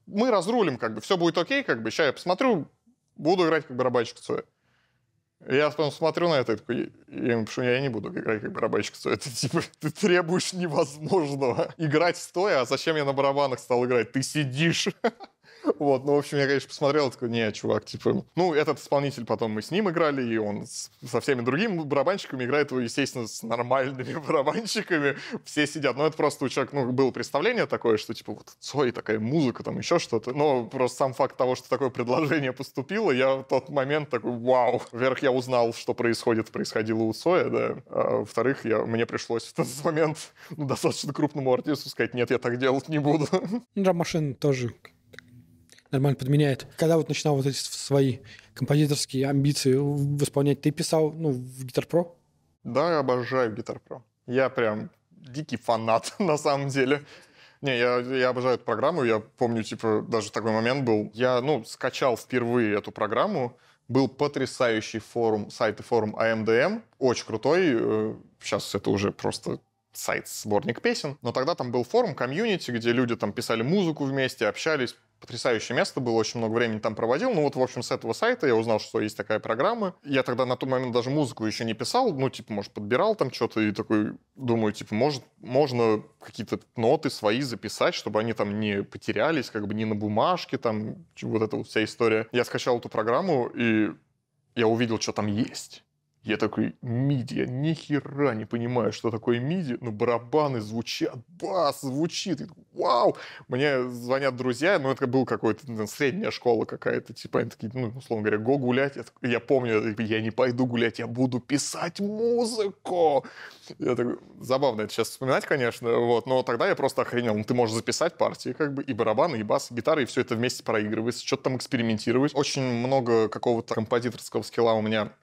Speaker 2: мы разрулим, как бы, все будет окей, как бы, сейчас я посмотрю, буду играть как барабанщик Цоя. Я потом смотрю на это и такой, я ему пишу, я не буду играть как барабанщик Цоя. Ты, типа, ты требуешь невозможного. Играть стоя, а зачем я на барабанах стал играть? Ты сидишь. Вот, ну, в общем, я, конечно, посмотрел, такой, не, чувак, типа... Ну, этот исполнитель потом мы с ним играли, и он с, со всеми другими барабанщиками играет его, естественно, с нормальными барабанщиками. Все сидят. но ну, это просто у человека, ну, было представление такое, что, типа, вот Цой, такая музыка, там еще что-то. Но просто сам факт того, что такое предложение поступило, я в тот момент такой, вау. Вверх я узнал, что происходит, происходило у Цоя, да. А, во-вторых, я, мне пришлось в этот момент ну, достаточно крупному артисту сказать, нет, я так делать не буду.
Speaker 1: драм машин тоже нормально подменяет. Когда вот начинал вот эти свои композиторские амбиции восполнять, ты писал ну, в Guitar Pro?
Speaker 2: Да, обожаю Guitar Pro. Я прям дикий фанат на самом деле. Не, я, я обожаю эту программу. Я помню, типа, даже такой момент был. Я, ну, скачал впервые эту программу. Был потрясающий форум, сайт и форум AMDM. А Очень крутой. Сейчас э, это уже просто сайт-сборник песен. Но тогда там был форум, комьюнити, где люди там писали музыку вместе, общались, потрясающее место было, очень много времени там проводил. Ну вот, в общем, с этого сайта я узнал, что есть такая программа. Я тогда на тот момент даже музыку еще не писал, ну, типа, может, подбирал там что-то и такой думаю, типа, может, можно какие-то ноты свои записать, чтобы они там не потерялись, как бы не на бумажке, там, вот эта вот вся история. Я скачал эту программу, и я увидел, что там есть. Я такой, миди, я ни хера не понимаю, что такое миди, но ну, барабаны звучат, бас звучит, вау! Мне звонят друзья, ну, это был какой-то ну, средняя школа какая-то, типа, они такие, ну, условно говоря, го гулять. Я, такой, я помню, я не пойду гулять, я буду писать музыку! Я такой, забавно это сейчас вспоминать, конечно, вот, но тогда я просто охренел. Ну, ты можешь записать партии, как бы, и барабаны, и бас, и гитары, и все это вместе проигрывается, что-то там экспериментировать. Очень много какого-то композиторского скилла у меня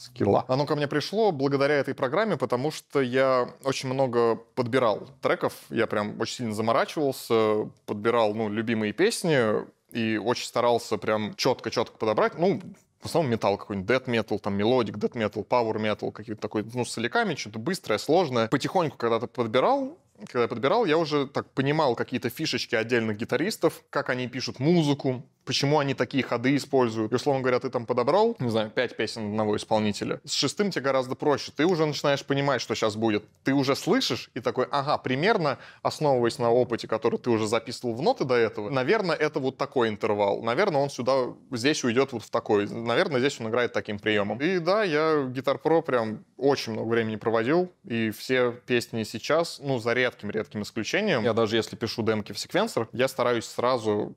Speaker 2: скилла. Оно ко мне пришло благодаря этой программе, потому что я очень много подбирал треков, я прям очень сильно заморачивался, подбирал, ну, любимые песни, и очень старался прям четко-четко подобрать. Ну, в основном металл какой-нибудь, death метал там, мелодик, death метал пауэр-метал, какие-то такой, ну, с соляками, что-то быстрое, сложное. Потихоньку когда-то подбирал, когда я подбирал, я уже так понимал какие-то фишечки отдельных гитаристов, как они пишут музыку, почему они такие ходы используют. И, условно говоря, ты там подобрал, не знаю, пять песен одного исполнителя. С шестым тебе гораздо проще. Ты уже начинаешь понимать, что сейчас будет. Ты уже слышишь и такой, ага, примерно, основываясь на опыте, который ты уже записывал в ноты до этого, наверное, это вот такой интервал. Наверное, он сюда, здесь уйдет вот в такой. Наверное, здесь он играет таким приемом. И да, я Гитар Про прям очень много времени проводил, и все песни сейчас, ну, за редким-редким исключением, я даже если пишу демки в секвенсор, я стараюсь сразу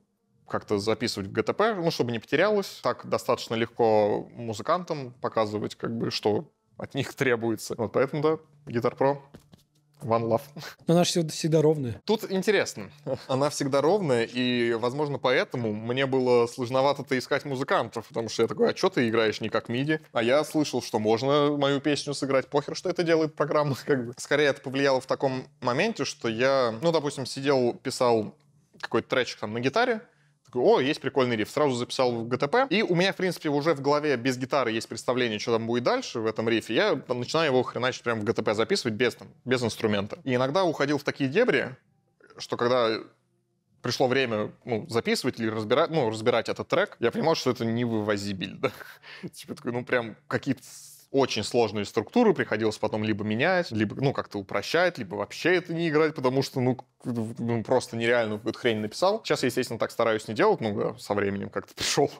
Speaker 2: как-то записывать в ГТП, ну, чтобы не потерялось. Так достаточно легко музыкантам показывать, как бы, что от них требуется. Вот поэтому, да, Guitar Pro One love.
Speaker 1: Но она же всегда ровная.
Speaker 2: Тут интересно. Она всегда ровная, и, возможно, поэтому мне было сложновато-то искать музыкантов, потому что я такой, а что ты играешь не как миди? А я слышал, что можно мою песню сыграть, похер, что это делает программа, как бы. Скорее, это повлияло в таком моменте, что я, ну, допустим, сидел, писал какой-то тречек там на гитаре, о, есть прикольный риф, сразу записал в ГТП. И у меня, в принципе, уже в голове без гитары есть представление, что там будет дальше в этом рифе. Я начинаю его хреначить прямо в ГТП записывать без, там, без инструмента. И иногда уходил в такие дебри, что когда пришло время ну, записывать или разбирать, ну, разбирать этот трек, я понимал, что это невывозибельно. Типа такой, ну, прям какие-то очень сложную структуру приходилось потом либо менять, либо, ну, как-то упрощать, либо вообще это не играть, потому что, ну, ну, просто нереальную какую-то хрень написал. Сейчас я, естественно, так стараюсь не делать, ну, да, со временем как-то пришел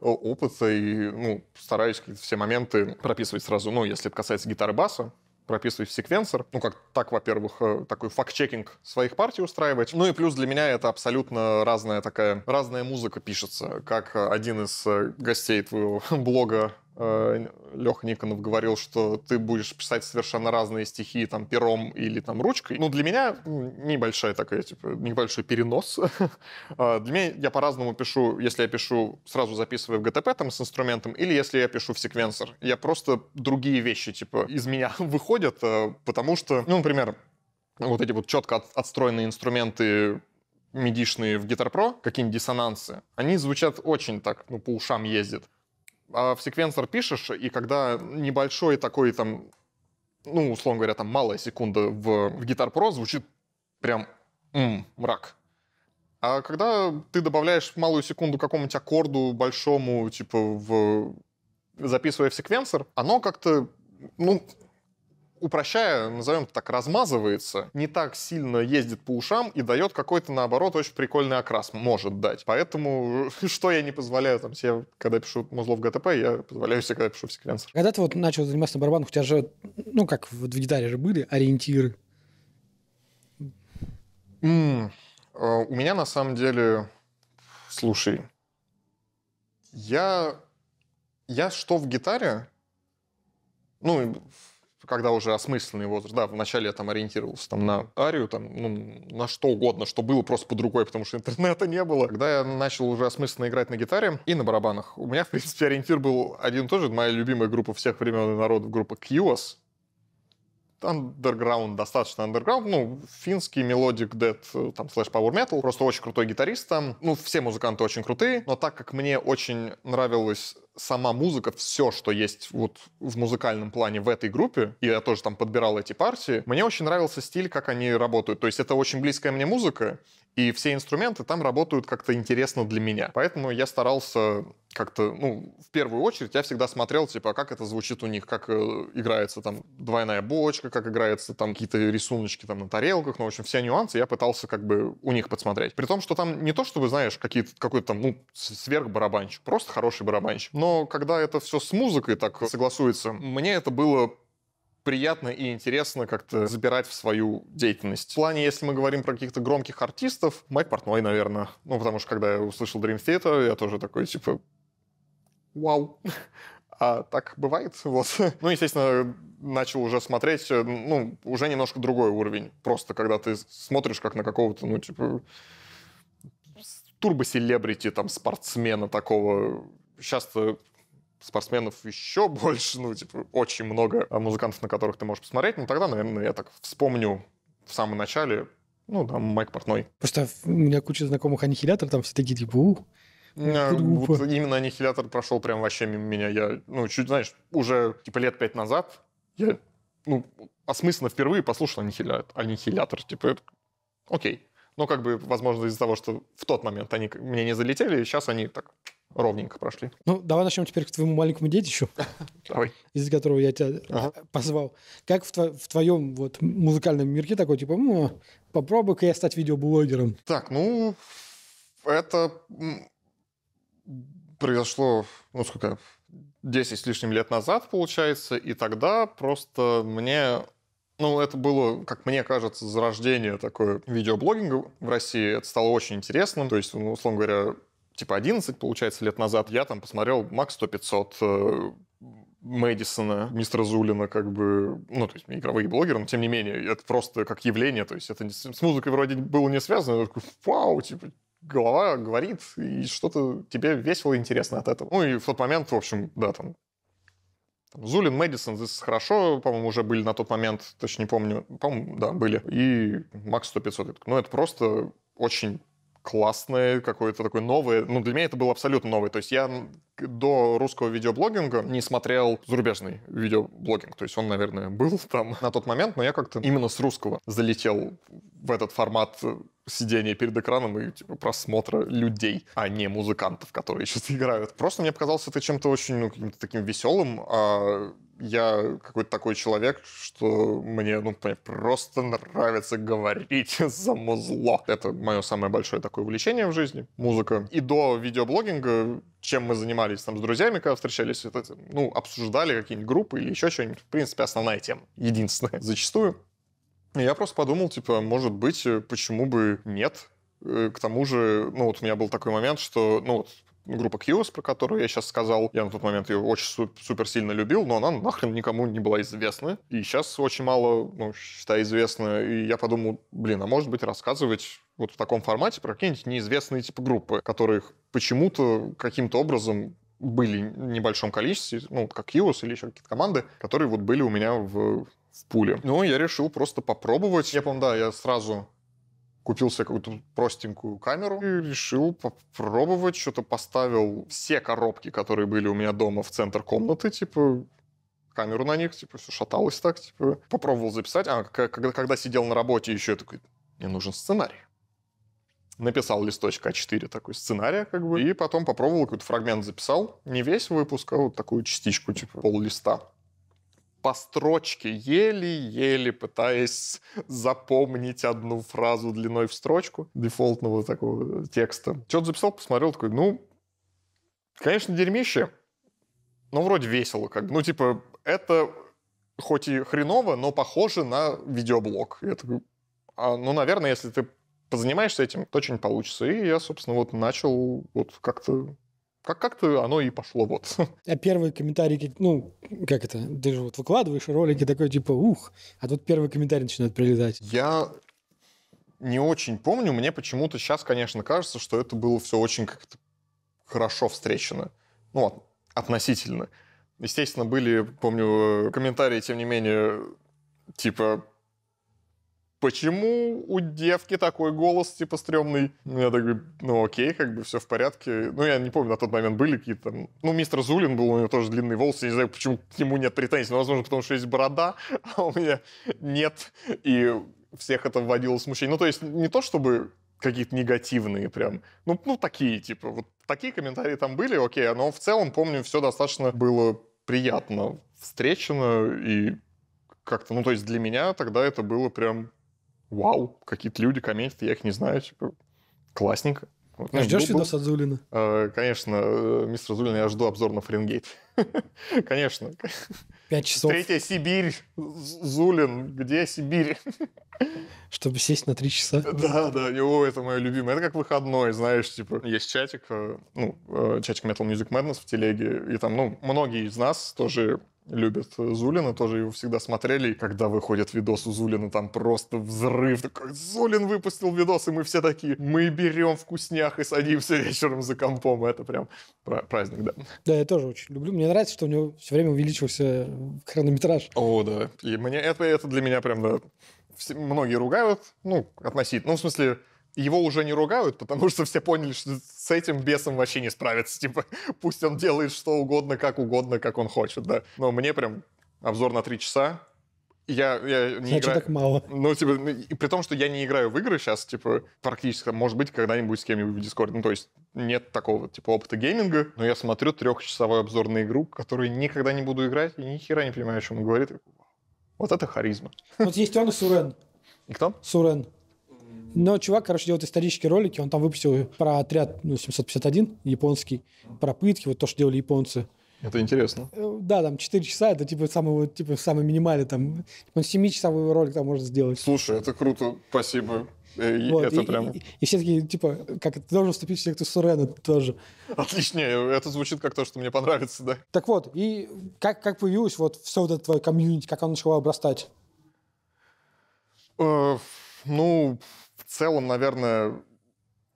Speaker 2: опыта и, ну, стараюсь все моменты прописывать сразу, ну, если это касается гитары баса, прописывать в секвенсор. Ну, как так, во-первых, э, такой факт-чекинг своих партий устраивать. Ну и плюс для меня это абсолютно разная такая, разная музыка пишется. Как один из э, гостей твоего блога Э, Леха Никонов говорил, что ты будешь писать совершенно разные стихи там пером или там ручкой. Ну, для меня небольшая такая, типа, небольшой перенос. А, для меня я по-разному пишу, если я пишу, сразу записываю в ГТП там с инструментом, или если я пишу в секвенсор. Я просто другие вещи, типа, из меня выходят, э, потому что, ну, например, вот эти вот четко от, отстроенные инструменты медишные в Guitar Pro, какие-нибудь диссонансы, они звучат очень так, ну, по ушам ездят. А в секвенсор пишешь, и когда небольшой такой там, ну, условно говоря, там малая секунда в, в Guitar Pro звучит прям м, мрак. А когда ты добавляешь малую секунду какому-нибудь аккорду большому, типа в записывая в секвенсор, оно как-то, ну, упрощая, назовем так, размазывается, не так сильно ездит по ушам и дает какой-то, наоборот, очень прикольный окрас, может дать. Поэтому что я не позволяю там себе, когда пишу музло в ГТП, я позволяю себе, когда пишу в секвенсор.
Speaker 1: Когда ты вот начал заниматься барабаном, у тебя же, ну как, в гитаре же были ориентиры?
Speaker 2: Mm. у меня на самом деле... Слушай, я... Я что в гитаре? Ну, когда уже осмысленный возраст, да, вначале я там ориентировался там на арию, там, ну, на что угодно, что было просто под рукой, потому что интернета не было. Когда я начал уже осмысленно играть на гитаре и на барабанах, у меня, в принципе, ориентир был один и тот же, моя любимая группа всех времен и народов, группа Кьюас, underground достаточно underground, ну, финский мелодик дед, там, слэш power metal, просто очень крутой гитарист там, ну, все музыканты очень крутые, но так как мне очень нравилось сама музыка, все, что есть вот в музыкальном плане в этой группе, и я тоже там подбирал эти партии, мне очень нравился стиль, как они работают. То есть это очень близкая мне музыка, и все инструменты там работают как-то интересно для меня. Поэтому я старался как-то, ну, в первую очередь я всегда смотрел, типа, а как это звучит у них, как э, играется там двойная бочка, как играется там какие-то рисуночки там на тарелках, ну, в общем, все нюансы я пытался как бы у них подсмотреть. При том, что там не то, что вы знаешь, какие-то, какой-то там, ну, сверхбарабанщик, просто хороший барабанщик, но но когда это все с музыкой так согласуется, мне это было приятно и интересно как-то забирать в свою деятельность. В плане, если мы говорим про каких-то громких артистов, Майк Портной, наверное. Ну, потому что когда я услышал Dream Theater, я тоже такой, типа, вау. А так бывает, вот. Ну, естественно, начал уже смотреть, э, ну, уже немножко другой уровень. Просто когда ты смотришь как на какого-то, ну, типа, турбо-селебрити, там, спортсмена такого, сейчас спортсменов еще больше, ну, типа, очень много а, музыкантов, на которых ты можешь посмотреть. но ну, тогда, наверное, я так вспомню в самом начале, ну, там, Майк Портной.
Speaker 1: Просто у меня куча знакомых аннихилятор, там все такие, типа, у,
Speaker 2: ну, а, вот именно аннихилятор прошел прям вообще мимо меня. Я, ну, чуть, знаешь, уже, типа, лет пять назад я, ну, осмысленно впервые послушал аннихилятор. аннихилятор типа, это... окей. Ну, как бы, возможно, из-за того, что в тот момент они мне не залетели, и сейчас они так ровненько прошли.
Speaker 1: Ну, давай начнем теперь к твоему маленькому детищу, давай. из которого я тебя э, позвал. Как в, в твоем вот музыкальном мирке такой, типа, попробуй-ка я стать
Speaker 2: видеоблогером? Так, ну, это произошло, ну, сколько, 10 с лишним лет назад, получается, и тогда просто мне ну, это было, как мне кажется, зарождение такое видеоблогинга в России. Это стало очень интересным. То есть, ну, условно говоря, типа 11, получается, лет назад я там посмотрел Макс 100-500, э, Мэдисона, мистера Зулина, как бы, ну, то есть игровые блогеры, но тем не менее, это просто как явление, то есть это не, с музыкой вроде было не связано, я такой, вау, типа, голова говорит, и что-то тебе весело и интересно от этого. Ну, и в тот момент, в общем, да, там, Зулин, Мэдисон здесь хорошо, по-моему, уже были на тот момент, точно не помню, по-моему, да, были. И Макс 100 500. Ну, это просто очень классное, какое-то такое новое. Ну, для меня это было абсолютно новое. То есть я до русского видеоблогинга не смотрел зарубежный видеоблогинг. То есть он, наверное, был там на тот момент, но я как-то именно с русского залетел в этот формат сидения перед экраном и типа, просмотра людей, а не музыкантов, которые сейчас играют. Просто мне показалось это чем-то очень, ну, каким-то таким веселым, а я какой-то такой человек, что мне, ну, просто нравится говорить само зло. Это мое самое большое такое увлечение в жизни, музыка. И до видеоблогинга, чем мы занимались там с друзьями, когда встречались, это, ну, обсуждали какие-нибудь группы или еще что-нибудь. В принципе, основная тема, единственная зачастую. Я просто подумал, типа, может быть, э, почему бы нет? Э, к тому же, ну вот у меня был такой момент, что, ну вот, группа Кьюс, про которую я сейчас сказал, я на тот момент ее очень супер сильно любил, но она нахрен никому не была известна. И сейчас очень мало, ну, считай, известна. И я подумал, блин, а может быть рассказывать вот в таком формате про какие-нибудь неизвестные типа группы, которых почему-то каким-то образом были в небольшом количестве, ну, как Киос или еще какие-то команды, которые вот были у меня в в пуле. Ну, я решил просто попробовать. Я помню, да, я сразу купил себе какую-то простенькую камеру и решил попробовать. Что-то поставил все коробки, которые были у меня дома в центр комнаты, типа камеру на них, типа все шаталось так, типа попробовал записать. А когда, когда сидел на работе еще, я такой, мне нужен сценарий. Написал листочек А4 такой сценария, как бы, и потом попробовал, какой-то фрагмент записал. Не весь выпуск, а вот такую частичку, типа пол листа по строчке, еле-еле пытаясь запомнить одну фразу длиной в строчку дефолтного такого текста. Что-то записал, посмотрел, такой, ну, конечно, дерьмище, но вроде весело как бы. Ну, типа, это хоть и хреново, но похоже на видеоблог. Я такой, а, ну, наверное, если ты позанимаешься этим, то что-нибудь получится. И я, собственно, вот начал вот как-то как- как-то оно и пошло вот.
Speaker 1: А первые комментарии, ну, как это, ты же вот выкладываешь ролики такой типа «ух», а тут первые комментарии начинают прилетать.
Speaker 2: Я не очень помню, мне почему-то сейчас, конечно, кажется, что это было все очень как-то хорошо встречено. Ну, относительно. Естественно, были, помню, комментарии, тем не менее, типа почему у девки такой голос, типа, стрёмный? Я такой, ну окей, как бы все в порядке. Ну, я не помню, на тот момент были какие-то... Ну, мистер Зулин был, у него тоже длинные волосы, я не знаю, почему к нему нет претензий, но, возможно, потому что есть борода, а у меня нет, и всех это вводило в смущение. Ну, то есть не то, чтобы какие-то негативные прям, ну, ну такие, типа, вот такие комментарии там были, окей, но в целом, помню, все достаточно было приятно встречено и как-то, ну, то есть для меня тогда это было прям вау, какие-то люди комментят, я их не знаю, типа, классненько. Вот, а ну, ждешь был, видос от Зулина? Э, конечно, э, мистер Зулин, я жду обзор на Фаренгейт. конечно. Пять часов. Третья Сибирь, Зулин, где Сибирь? Чтобы сесть на три часа? Да, да, о, это мое любимое. Это как выходной, знаешь, типа, есть чатик, э, ну, э, чатик Metal Music Madness в телеге, и там, ну, многие из нас тоже любят Зулина, тоже его всегда смотрели. И когда выходит видос у Зулина, там просто взрыв. Такой, Зулин выпустил видос, и мы все такие, мы берем вкуснях и садимся вечером за компом. Это прям праздник, да.
Speaker 1: Да, я тоже очень люблю. Мне нравится, что у него все время увеличился хронометраж.
Speaker 2: О, да. И мне это, это для меня прям, да, все, многие ругают, ну, относительно. Ну, в смысле, его уже не ругают, потому что все поняли, что с этим бесом вообще не справится. Типа, пусть он делает что угодно, как угодно, как он хочет, да. Но мне прям обзор на три часа. Я, я не Значит, играю... так мало. Ну, типа, ну, и при том, что я не играю в игры сейчас, типа, практически, может быть, когда-нибудь с кем-нибудь в Дискорде. Ну, то есть нет такого, типа, опыта гейминга, но я смотрю трехчасовой обзор на игру, которую никогда не буду играть, и ни хера не понимаю, о чем он говорит. Вот это харизма.
Speaker 1: Вот есть он и Сурен. И кто? Сурен. Но чувак, короче, делает исторические ролики. Он там выпустил про отряд ну, 751 японский, про пытки, вот то, что делали японцы.
Speaker 2: Это интересно.
Speaker 1: Э, да, там 4 часа, это типа самый, типа, самый минимальный, там, типа, он 7-часовой ролик там может сделать. Слушай,
Speaker 2: это круто, спасибо. Э, и, вот, это и, прям... И,
Speaker 1: и все такие, типа, как ты должен вступить в секту Сурена тоже.
Speaker 2: Отличнее. это звучит как то, что мне понравится, да.
Speaker 1: Так вот, и как, как появилось вот все вот это твое комьюнити, как оно начало обрастать?
Speaker 2: Э, ну, целом, наверное,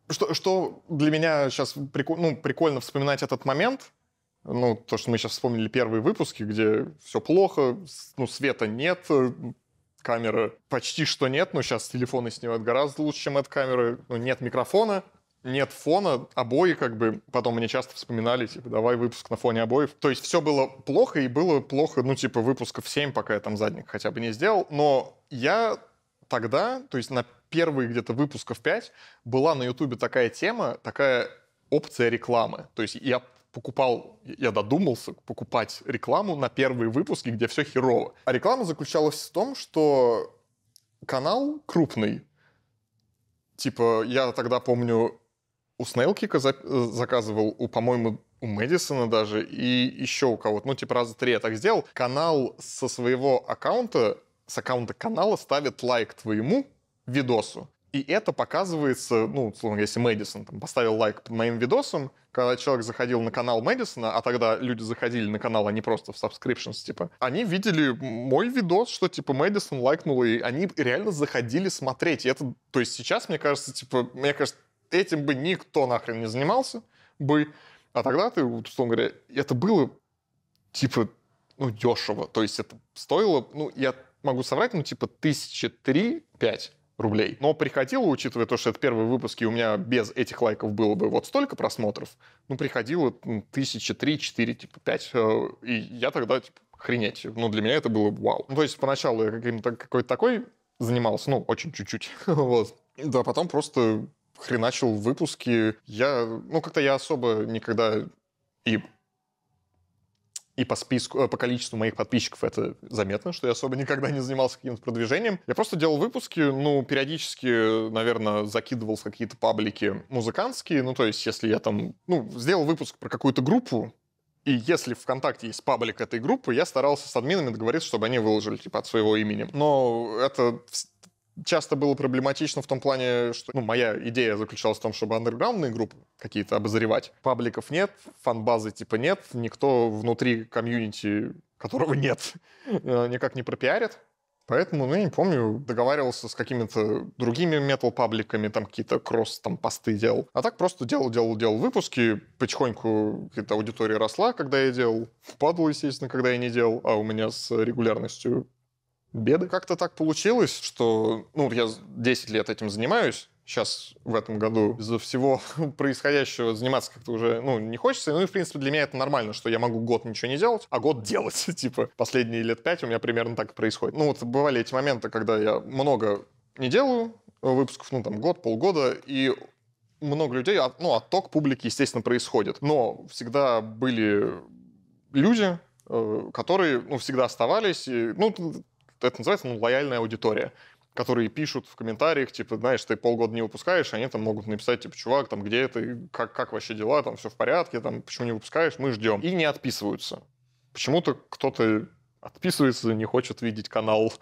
Speaker 2: что, что для меня сейчас прикол, ну, прикольно вспоминать этот момент, ну, то, что мы сейчас вспомнили первые выпуски, где все плохо, ну, света нет, камеры почти что нет, но сейчас телефоны снимают гораздо лучше, чем от камеры, ну, нет микрофона, нет фона, обои как бы, потом мне часто вспоминали, типа, давай выпуск на фоне обоев. То есть все было плохо, и было плохо, ну, типа, выпусков 7, пока я там задник хотя бы не сделал, но я тогда, то есть на первые где-то выпусков 5 была на Ютубе такая тема, такая опция рекламы. То есть я покупал, я додумался покупать рекламу на первые выпуски, где все херово. А реклама заключалась в том, что канал крупный, типа, я тогда помню, у Снейлкика заказывал, у, по-моему, у Мэдисона даже, и еще у кого-то, ну, типа, раза три я так сделал. Канал со своего аккаунта, с аккаунта канала ставит лайк твоему, видосу. И это показывается, ну, условно, если Мэдисон там, поставил лайк под моим видосом, когда человек заходил на канал Мэдисона, а тогда люди заходили на канал, они а просто в subscriptions, типа, они видели мой видос, что, типа, Мэдисон лайкнул, и они реально заходили смотреть. И это, то есть сейчас, мне кажется, типа, мне кажется, этим бы никто нахрен не занимался бы, а тогда ты, условно говоря, это было, типа, ну, дешево. То есть это стоило, ну, я могу соврать, ну, типа, тысячи три-пять рублей. Но приходило, учитывая то, что это первые выпуски, у меня без этих лайков было бы вот столько просмотров, ну, приходило тысячи, три, четыре, типа, пять, э, и я тогда, типа, хренеть. Ну, для меня это было вау. Ну, то есть, поначалу я каким-то какой-то такой занимался, ну, очень чуть-чуть, вот. Да, потом просто хреначил выпуски. Я, ну, как-то я особо никогда и и по списку, э, по количеству моих подписчиков это заметно, что я особо никогда не занимался каким-то продвижением. Я просто делал выпуски, ну, периодически, наверное, закидывал в какие-то паблики музыкантские, ну, то есть, если я там, ну, сделал выпуск про какую-то группу, и если ВКонтакте есть паблик этой группы, я старался с админами договориться, чтобы они выложили, типа, от своего имени. Но это часто было проблематично в том плане, что ну, моя идея заключалась в том, чтобы андерграундные группы какие-то обозревать. Пабликов нет, фанбазы типа нет, никто внутри комьюнити, которого нет, э, никак не пропиарит. Поэтому, ну, я не помню, договаривался с какими-то другими метал-пабликами, там какие-то кросс, там, посты делал. А так просто делал, делал, делал выпуски, потихоньку какая-то аудитория росла, когда я делал, падала, естественно, когда я не делал, а у меня с регулярностью беды. Как-то так получилось, что ну, я 10 лет этим занимаюсь, сейчас в этом году из-за всего происходящего заниматься как-то уже, ну, не хочется. Ну и, в принципе, для меня это нормально, что я могу год ничего не делать, а год делать. типа, последние лет пять у меня примерно так и происходит. Ну, вот бывали эти моменты, когда я много не делаю э, выпусков, ну, там, год, полгода, и много людей, а, ну, отток публики, естественно, происходит. Но всегда были люди, э, которые, ну, всегда оставались. И, ну, это называется ну, лояльная аудитория которые пишут в комментариях, типа, знаешь, ты полгода не выпускаешь, они там могут написать, типа, чувак, там, где ты, как, как вообще дела, там, все в порядке, там, почему не выпускаешь, мы ждем. И не отписываются. Почему-то кто-то отписывается, не хочет видеть канал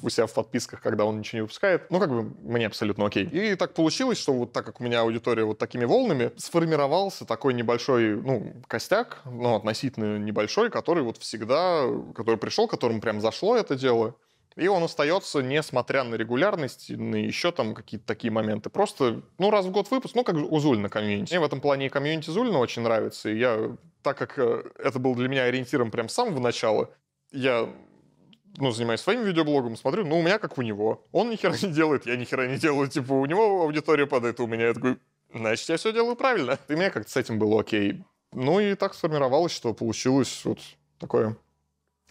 Speaker 2: у себя в подписках, когда он ничего не выпускает. Ну, как бы мне абсолютно окей. И так получилось, что вот так как у меня аудитория вот такими волнами, сформировался такой небольшой, ну, костяк, ну, относительно небольшой, который вот всегда, который пришел, которому прям зашло это дело, и он остается, несмотря на регулярность, на еще там какие-то такие моменты. Просто, ну, раз в год выпуск, ну, как у Зульна комьюнити. Мне в этом плане комьюнити Зульна очень нравится. И я, так как э, это был для меня ориентиром прям с самого начала, я ну, занимаюсь своим видеоблогом, смотрю, ну, у меня как у него. Он ни хера не делает, я ни хера не делаю. Типа, у него аудитория падает, у меня. Я такой, значит, я все делаю правильно. И мне как-то с этим было окей. Ну, и так сформировалось, что получилось вот такое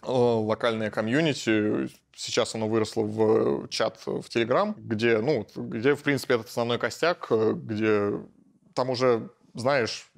Speaker 2: Э, локальное комьюнити. Сейчас оно выросло в э, чат в Телеграм, где, ну, где, в принципе, этот основной костяк, э, где там уже, знаешь,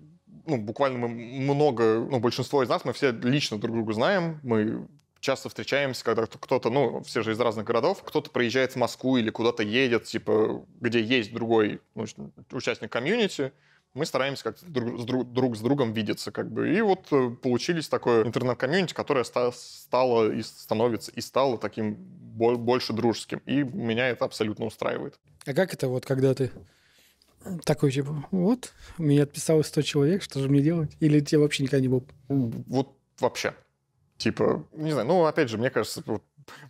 Speaker 2: ну, буквально мы много, ну, большинство из нас, мы все лично друг друга знаем, мы часто встречаемся, когда кто-то, ну, все же из разных городов, кто-то приезжает в Москву или куда-то едет, типа, где есть другой ну, участник комьюнити, мы стараемся как-то друг с, друг, друг с другом видеться, как бы. И вот э, получились такое интернет-комьюнити, которое ста стало и становится, и стало таким бо больше дружеским. И меня это абсолютно устраивает.
Speaker 1: А как это вот, когда ты такой, типа, вот, мне отписалось 100 человек, что же мне делать? Или тебе вообще
Speaker 2: никогда не было? Вот вообще. Типа, не знаю, ну, опять же, мне кажется, вот,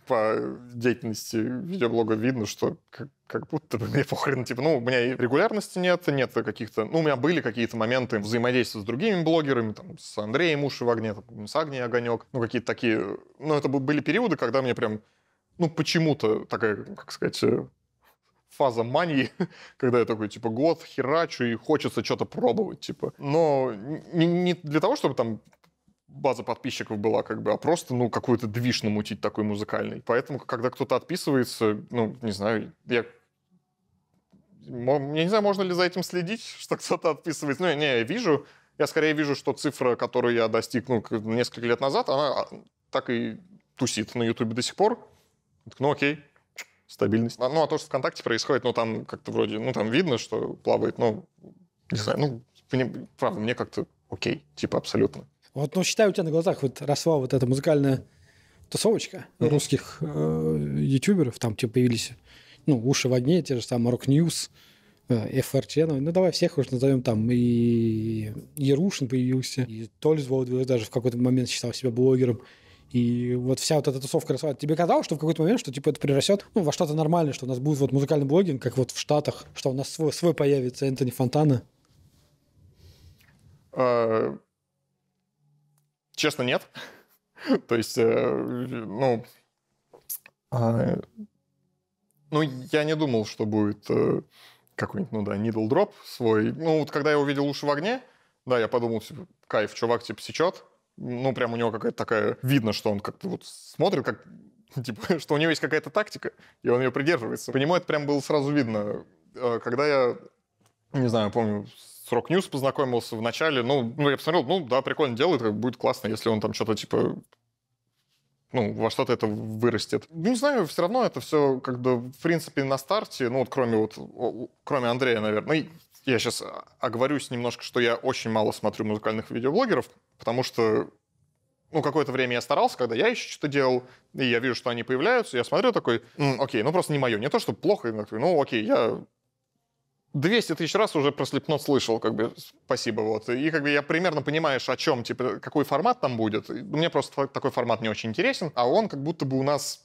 Speaker 2: по деятельности видеоблога видно, что как, как будто бы мне похрен, типа, ну, у меня и регулярности нет, нет каких-то, ну, у меня были какие-то моменты взаимодействия с другими блогерами, там, с Андреем Уши в огне, там, с Агнией Огонек, ну, какие-то такие, ну, это были периоды, когда мне прям, ну, почему-то такая, как сказать, э, фаза мании, когда я такой, типа, год херачу и хочется что-то пробовать, типа. Но не, не для того, чтобы там база подписчиков была как бы, а просто, ну, какую-то движ намутить такой музыкальный. Поэтому, когда кто-то отписывается, ну, не знаю, я... Я не знаю, можно ли за этим следить, что кто-то отписывается. Ну, я не, я вижу, я скорее вижу, что цифра, которую я достиг, ну, несколько лет назад, она а, так и тусит на Ютубе до сих пор. Ну, окей, стабильность. А, ну, а то, что ВКонтакте происходит, ну, там как-то вроде, ну, там видно, что плавает, ну, не знаю, ну, мне, правда, мне как-то окей, типа абсолютно.
Speaker 1: Вот, ну, считай у тебя на глазах вот росла вот эта музыкальная тусовочка mm-hmm. русских э, ютуберов, там типа появились, ну, уши в огне, те же самые Rock Ньюс, э, FR ну, ну, давай всех уж назовем там, и Ярушин появился, и Толис Володвиг даже в какой-то момент считал себя блогером, и вот вся вот эта тусовка росла. Тебе казалось, что в какой-то момент, что типа это прирастет ну, во что-то нормальное, что у нас будет вот музыкальный блогинг, как вот в Штатах, что у нас свой, свой появится Энтони Фонтана?
Speaker 2: А, Честно, нет. То есть, э, ну, а, ну, я не думал, что будет э, какой-нибудь, ну да, needle drop свой. Ну, вот когда я увидел уши в огне, да, я подумал, типа, кайф, чувак, типа, сечет. Ну, прям у него какая-то такая... Видно, что он как-то вот смотрит, как... Типа, что у него есть какая-то тактика, и он ее придерживается. По нему это прям было сразу видно. Э, когда я, не знаю, помню, с Rock News познакомился в начале. Ну, ну, я посмотрел, ну, да, прикольно делает, как будет классно, если он там что-то типа ну, во что-то это вырастет. не ну, знаю, все равно это все, как бы, в принципе, на старте, ну, вот кроме вот, кроме Андрея, наверное, ну, я сейчас оговорюсь немножко, что я очень мало смотрю музыкальных видеоблогеров, потому что, ну, какое-то время я старался, когда я еще что-то делал, и я вижу, что они появляются, я смотрю такой, окей, ну, просто не мое, не то, что плохо, ну, окей, я 200 тысяч раз уже про слепнот слышал, как бы, спасибо, вот. И как бы я примерно понимаешь, о чем, типа, какой формат там будет. Мне просто такой формат не очень интересен, а он как будто бы у нас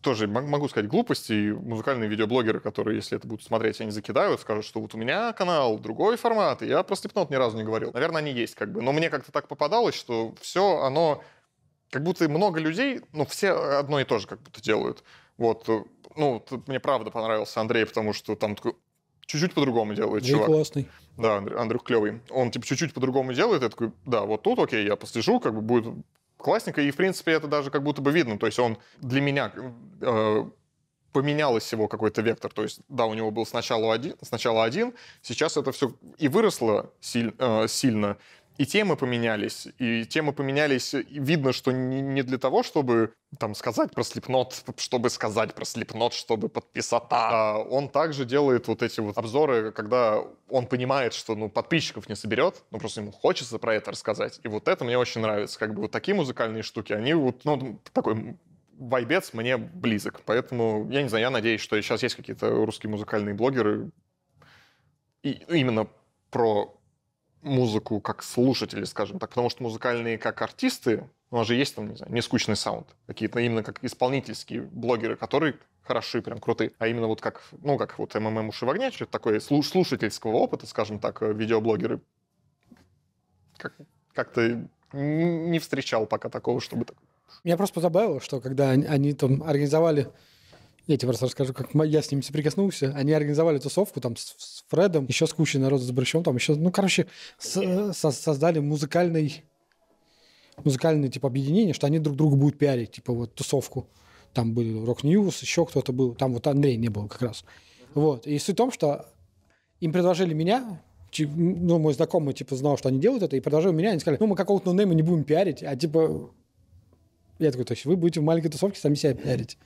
Speaker 2: тоже могу сказать глупости, и музыкальные видеоблогеры, которые, если это будут смотреть, они закидают, скажут, что вот у меня канал, другой формат, и я про слепнот ни разу не говорил. Наверное, они есть как бы, но мне как-то так попадалось, что все оно... Как будто много людей, ну, все одно и то же как будто делают. Вот, э, ну, мне правда понравился Андрей, потому что там такой чуть-чуть по-другому делает да чувак. классный. Да, Андрю, Андрюх клевый. Он типа чуть-чуть по-другому делает, я такой, да, вот тут, окей, я послежу, как бы будет классненько, и в принципе это даже как будто бы видно, то есть он для меня э, поменялось его какой-то вектор, то есть да, у него был сначала один, сначала один, сейчас это все и выросло силь, э, сильно, и темы поменялись, и темы поменялись. И видно, что не для того, чтобы там сказать про слепнот, чтобы сказать про слепнот, чтобы подписаться. А он также делает вот эти вот обзоры, когда он понимает, что ну, подписчиков не соберет, ну просто ему хочется про это рассказать. И вот это мне очень нравится. Как бы вот такие музыкальные штуки, они вот, ну, такой вайбец мне близок. Поэтому, я не знаю, я надеюсь, что сейчас есть какие-то русские музыкальные блогеры, и именно про музыку как слушатели, скажем так, потому что музыкальные как артисты, у нас же есть там, не знаю, не скучный саунд, какие-то именно как исполнительские блогеры, которые хороши, прям крутые, а именно вот как, ну, как вот МММ «Уши в огне», что-то такое слушательского опыта, скажем так, э, видеоблогеры как, как-то не встречал пока такого, чтобы...
Speaker 1: Меня просто позабавило, что когда они, они там организовали я тебе просто расскажу, как я с ними соприкоснулся. Они организовали тусовку там с, с Фредом, еще с кучей народа с Брыщом, там еще, ну, короче, с, со, создали музыкальный музыкальное типа объединение, что они друг друга будут пиарить, типа вот тусовку. Там были Rock News, еще кто-то был, там вот Андрей не был как раз. Вот. И суть в том, что им предложили меня, ну, мой знакомый, типа, знал, что они делают это, и предложил меня, они сказали, ну, мы какого-то нонейма не будем пиарить, а, типа, я такой, то есть вы будете в маленькой тусовке сами себя пиарить.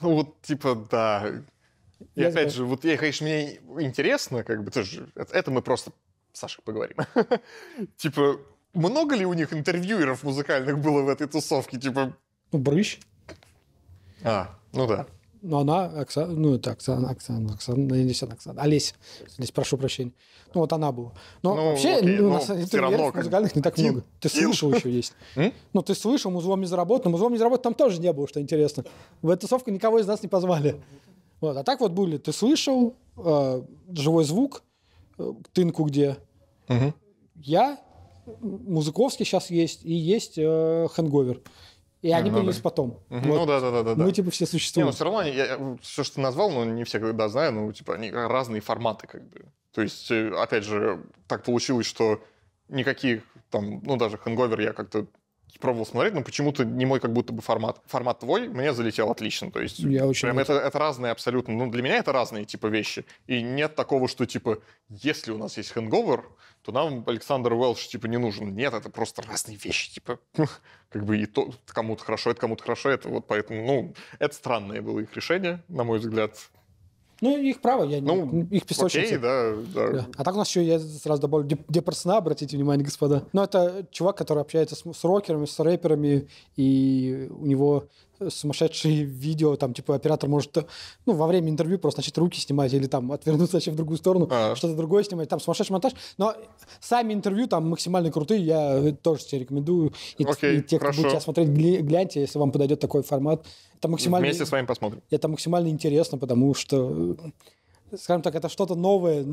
Speaker 2: Ну, вот, типа, да. И я опять же, вот я, конечно, мне интересно, как бы, тоже, это мы просто с Сашей поговорим. типа, много ли у них интервьюеров музыкальных было в этой тусовке? Типа... Ну, Брыщ. А, ну да
Speaker 1: но ну, она, Оксана, ну это Оксана, Оксана, ну, Оксана, ну, не Оксана, Оксана, Олеся, Олеся, прошу прощения. Ну вот она была. Но ну, вообще окей, у нас интерьеров музыкальных не так Тим. много. Ты слышал еще есть. Ну ты слышал, музлом незаработанным. Музлом заработан, там тоже не было, что интересно. В эту тусовку никого из нас не позвали. Вот. А так вот были «Ты слышал», э, «Живой звук», э, «Тынку где», угу. я, Музыковский сейчас есть, и есть э, «Хэнговер». И они ну, появились да. потом. Угу. Вот. Ну да, да, да, да. Мы типа все существуем. Не, но ну,
Speaker 2: все равно я, э, все, что ты назвал, ну не все когда знаю, ну типа они разные форматы как бы. То есть, э, опять же, так получилось, что никаких там, ну даже Хэнговер я как-то пробовал смотреть, но почему-то не мой как будто бы формат. Формат твой мне залетел отлично. То есть я очень прям это, это разные абсолютно. Ну, для меня это разные типа вещи. И нет такого, что типа, если у нас есть хэнговер, то нам Александр Уэлш типа не нужен. Нет, это просто разные вещи. Типа, как бы и то кому-то хорошо, это кому-то хорошо, это вот поэтому, ну, это странное было их решение, на мой взгляд.
Speaker 1: Ну, их право, я ну, не, их песочница. Окей, да, да. да. А так у нас еще, я сразу добавлю, деперсона, обратите внимание, господа. Ну это чувак, который общается с, с рокерами, с рэперами, и у него сумасшедшие видео, там, типа, оператор может, ну, во время интервью просто значит руки снимать или там отвернуться вообще в другую сторону, а -а -а. что-то другое снимать, там сумасшедший монтаж, но сами интервью там максимально крутые, я тоже тебе рекомендую, и, okay, и те, хорошо. кто будет тебя смотреть, гляньте, если вам подойдет такой формат, это максимально... Вместе с вами посмотрим. Это максимально интересно, потому что, э, скажем так, это что-то новое.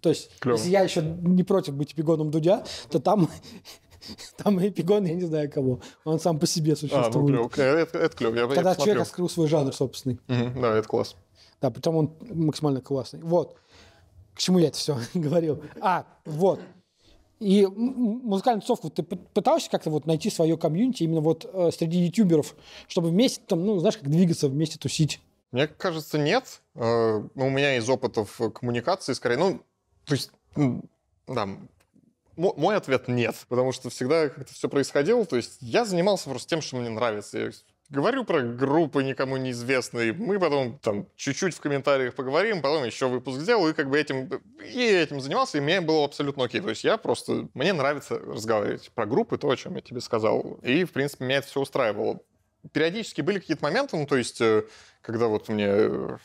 Speaker 1: То есть, Клево. если я еще не против быть эпигоном Дудя, то там там эпигон, я не знаю кого. Он сам по себе существует. А, ну, клёв. Э,
Speaker 2: это, это клёв. Я, Когда я человек раскрыл
Speaker 1: свой жанр собственный.
Speaker 2: Угу, да, это класс.
Speaker 1: Да, причем он максимально классный. Вот. К чему я это все говорил? А, вот. И музыкальную тусовку ты пытался как-то вот найти свое комьюнити именно вот э, среди ютуберов, чтобы вместе там, ну, знаешь, как двигаться, вместе тусить?
Speaker 2: Мне кажется, нет. Э, ну, у меня из опытов э, коммуникации скорее, ну, то есть, да, мой ответ нет, потому что всегда как-то все происходило. То есть я занимался просто тем, что мне нравится. Я говорю про группы никому неизвестные, мы потом там чуть-чуть в комментариях поговорим, потом еще выпуск сделаю, и как бы этим, и этим занимался, и мне было абсолютно окей. То есть я просто, мне нравится разговаривать про группы, то, о чем я тебе сказал, и, в принципе, меня это все устраивало. Периодически были какие-то моменты, ну, то есть, э, когда вот мне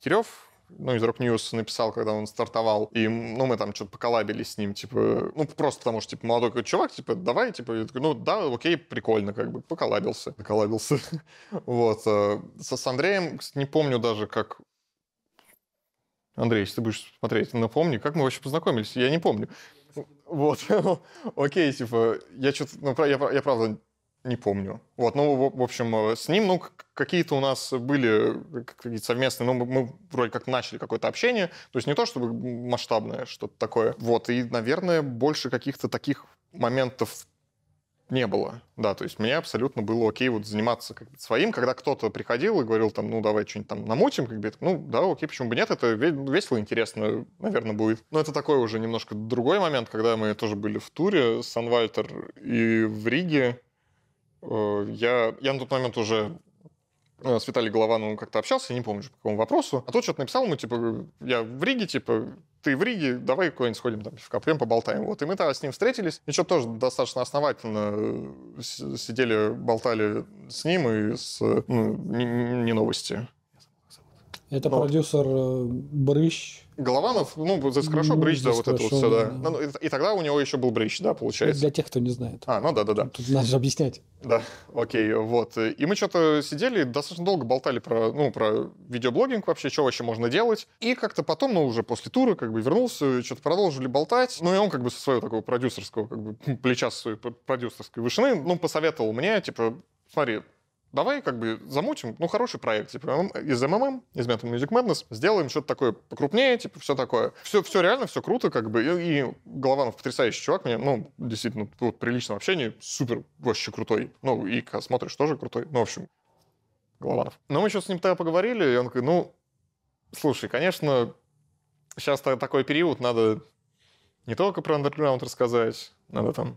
Speaker 2: Кирев э, ну, из Rock News написал, когда он стартовал, и, ну, мы там что-то поколабили с ним, типа, ну, просто потому что, типа, молодой какой чувак, типа, давай, типа, я такой, ну, да, окей, прикольно, как бы, поколабился, поколабился, вот, э, с Андреем, не помню даже, как Андрей, если ты будешь смотреть, напомни, как мы вообще познакомились, я не помню. Вот, окей, типа, я что-то, ну, я, я правда не помню. Вот, ну, в общем, э, с ним, ну, какие-то у нас были э, какие-то совместные, ну, мы вроде как начали какое-то общение, то есть не то чтобы масштабное что-то такое. Вот, и, наверное, больше каких-то таких моментов не было. Да, то есть мне абсолютно было окей вот заниматься как своим, когда кто-то приходил и говорил там, ну, давай что-нибудь там намутим, как бы, ну, да, окей, почему бы нет, это весело, интересно, наверное, будет. Но это такой уже немножко другой момент, когда мы тоже были в туре с Санвальтер и в Риге, Э, я, я на тот момент уже э, с Виталием Голованом как-то общался, я не помню по какому вопросу. А тот что-то написал ему, типа, э, я в Риге, типа, ты в Риге, давай куда-нибудь сходим там в Капрем, поболтаем. Вот. И мы тогда с ним встретились, и что-то тоже достаточно основательно сидели, болтали с ним и с ну, не, не новости.
Speaker 1: Это Но... Ну, продюсер э, Брыщ.
Speaker 2: Голованов, ну, здесь хорошо, ну, Брыщ, здесь да, вот хорошо, это вот все, да. да. Ну, ну, и, и тогда у него еще был Брыщ, да, получается. Для
Speaker 1: тех, кто не знает.
Speaker 2: А, ну да-да-да. Тут надо же объяснять. Да, окей, вот. И мы что-то сидели, достаточно долго болтали про, ну, про видеоблогинг вообще, что вообще можно делать. И как-то потом, ну, уже после тура, как бы вернулся, что-то продолжили болтать. Ну, и он как бы со своего такого продюсерского, как бы, плеча своей продюсерской вышины, ну, посоветовал мне, типа, смотри, давай как бы замутим, ну, хороший проект, типа, из МММ, из Meta Music Madness, сделаем что-то такое покрупнее, типа, все такое. Все, все реально, все круто, как бы, и, и Голованов потрясающий чувак, мне, ну, действительно, вот при личном общении супер вообще крутой. Ну, и смотришь, тоже крутой. Ну, в общем, Голованов. Но мы еще с ним тогда поговорили, и он говорит, ну, слушай, конечно, сейчас такой период, надо не только про андерграунд рассказать, надо там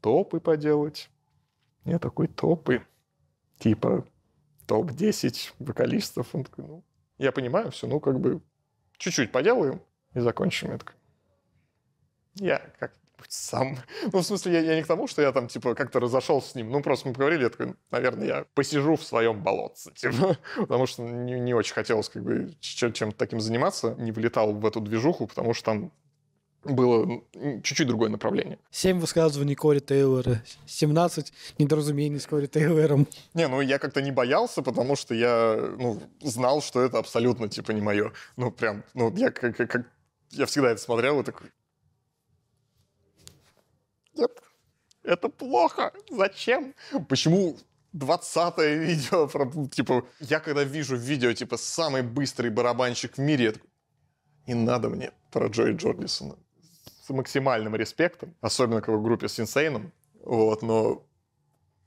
Speaker 2: топы поделать. Я такой, топы типа топ-10 вокалистов. Он такой, ну, я понимаю все, ну, как бы чуть-чуть поделаем и закончим. Я такой, я как сам. Ну, в смысле, я, я не к тому, что я там, типа, как-то разошелся с ним. Ну, просто мы поговорили, я такой, наверное, я посижу в своем болотце, типа. Потому что не, не очень хотелось, как бы, чем-то таким заниматься. Не влетал в эту движуху, потому что там было чуть-чуть другое направление.
Speaker 1: Семь высказываний Кори Тейлора, 17 недоразумений с Кори Тейлором.
Speaker 2: Не, ну я как-то не боялся, потому что я ну, знал, что это абсолютно типа не мое. Ну прям, ну я как, как я всегда это смотрел и такой... Нет, это плохо. Зачем? Почему 20 видео про, типа, я когда вижу видео, типа, самый быстрый барабанщик в мире, я такой, не надо мне про Джои Джордисона с максимальным респектом, особенно к его группе с Инсейном. Вот, но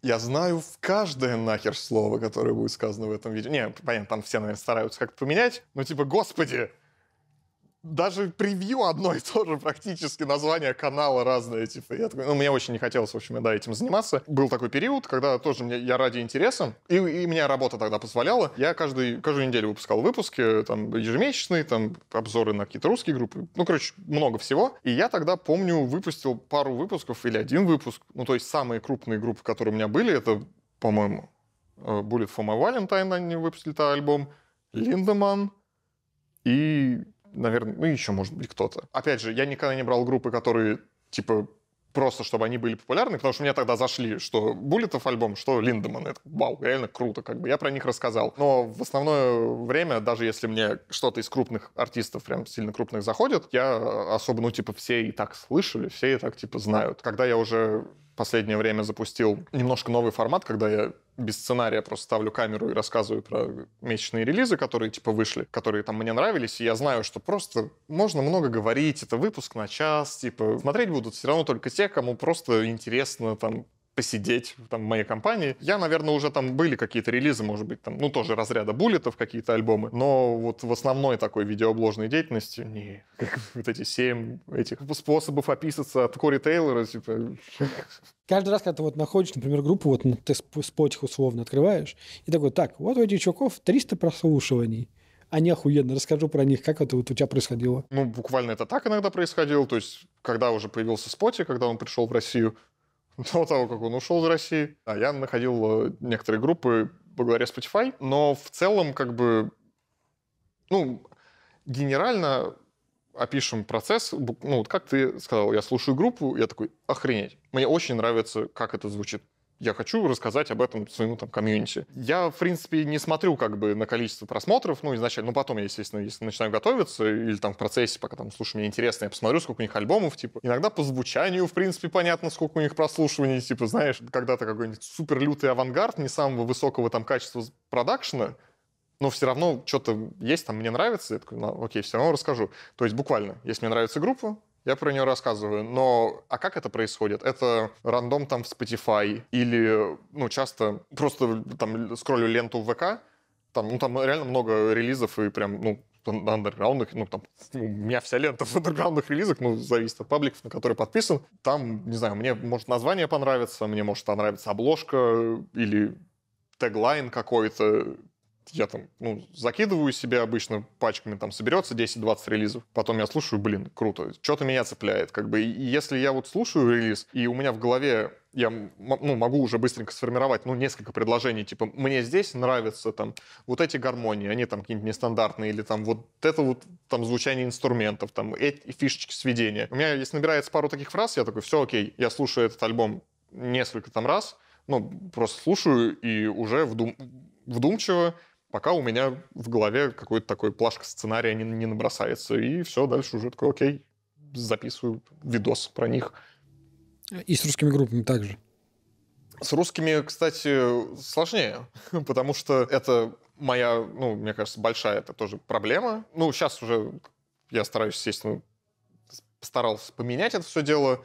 Speaker 2: я знаю в каждое нахер слово, которое будет сказано в этом видео. Не, понятно, там все, наверное, стараются как-то поменять, но типа, господи, даже превью одно и то же практически, название канала разное, типа, я такой, ну, мне очень не хотелось, в общем, да, этим заниматься. Был такой период, когда тоже мне, я ради интереса, и, и меня работа тогда позволяла, я каждый, каждую неделю выпускал выпуски, там, ежемесячные, там, обзоры на какие-то русские группы, ну, короче, много всего, и я тогда, помню, выпустил пару выпусков или один выпуск, ну, то есть самые крупные группы, которые у меня были, это, по-моему, э, Bullet for my Valentine они выпустили альбом, Линдеман и наверное, ну еще, может быть, кто-то. Опять же, я никогда не брал группы, которые, типа, просто чтобы они были популярны, потому что мне тогда зашли, что Буллетов альбом, что Линдеман. Это вау, реально круто, как бы я про них рассказал. Но в основное время, даже если мне что-то из крупных артистов, прям сильно крупных, заходит, я а, особо, ну, типа, все и так слышали, все и так, типа, знают. Когда я уже последнее время запустил немножко новый формат, когда я без сценария просто ставлю камеру и рассказываю про месячные релизы, которые типа вышли, которые там мне нравились, и я знаю, что просто можно много говорить, это выпуск на час, типа смотреть будут все равно только те, кому просто интересно там посидеть там, в моей компании. Я, наверное, уже там были какие-то релизы, может быть, там, ну, тоже разряда буллетов, какие-то альбомы, но вот в основной такой видеообложной деятельности, не, как вот эти семь этих способов описаться от Кори Тейлора, типа...
Speaker 1: Каждый раз, когда ты вот находишь, например, группу, вот ну, ты спотих условно открываешь, и такой, так, вот у этих чуваков 300 прослушиваний, они а охуенно. Расскажу про них, как это вот у тебя происходило.
Speaker 2: Ну, буквально это так иногда происходило. То есть, когда уже появился Споти, когда он пришел в Россию, до того, как он ушел из России. А я находил э, некоторые группы благодаря Spotify, но в целом как бы, ну, генерально опишем процесс. Ну, вот как ты сказал, я слушаю группу, я такой, охренеть. Мне очень нравится, как это звучит я хочу рассказать об этом своему там комьюнити. Я, в принципе, не смотрю как бы на количество просмотров, ну, изначально, ну, потом я, естественно, если начинаю готовиться или там в процессе, пока там, слушай, мне интересно, я посмотрю, сколько у них альбомов, типа. Иногда по звучанию, в принципе, понятно, сколько у них прослушиваний, типа, знаешь, когда-то какой-нибудь супер лютый авангард не самого высокого там качества продакшена, но все равно что-то есть, там мне нравится, я такой, ну, окей, все равно расскажу. То есть буквально, если мне нравится группа, я про нее рассказываю, но а как это происходит? Это рандом там в Spotify или, ну, часто просто там скроллю ленту в ВК, там, ну, там реально много релизов и прям, ну, андерграундных, ну, там, у меня вся лента в андерграундных релизах, ну, зависит от пабликов, на которые подписан. Там, не знаю, мне, может, название понравится, мне, может, понравиться обложка или теглайн какой-то, я там, ну, закидываю себе обычно пачками, там соберется 10-20 релизов. Потом я слушаю, блин, круто, что-то меня цепляет. Как бы, и если я вот слушаю релиз, и у меня в голове я ну, могу уже быстренько сформировать ну, несколько предложений, типа, мне здесь нравятся там вот эти гармонии, они там какие-нибудь нестандартные, или там вот это вот там звучание инструментов, там эти фишечки сведения. У меня, если набирается пару таких фраз, я такой, все окей, я слушаю этот альбом несколько там раз, ну, просто слушаю и уже вдум... вдумчиво пока у меня в голове какой-то такой плашка сценария не, не набросается. И все, дальше уже такой, окей, записываю видос про них.
Speaker 1: И с русскими группами также?
Speaker 2: С русскими, кстати, сложнее, потому что это моя, ну, мне кажется, большая это тоже проблема. Ну, сейчас уже я стараюсь, естественно, постарался поменять это все дело,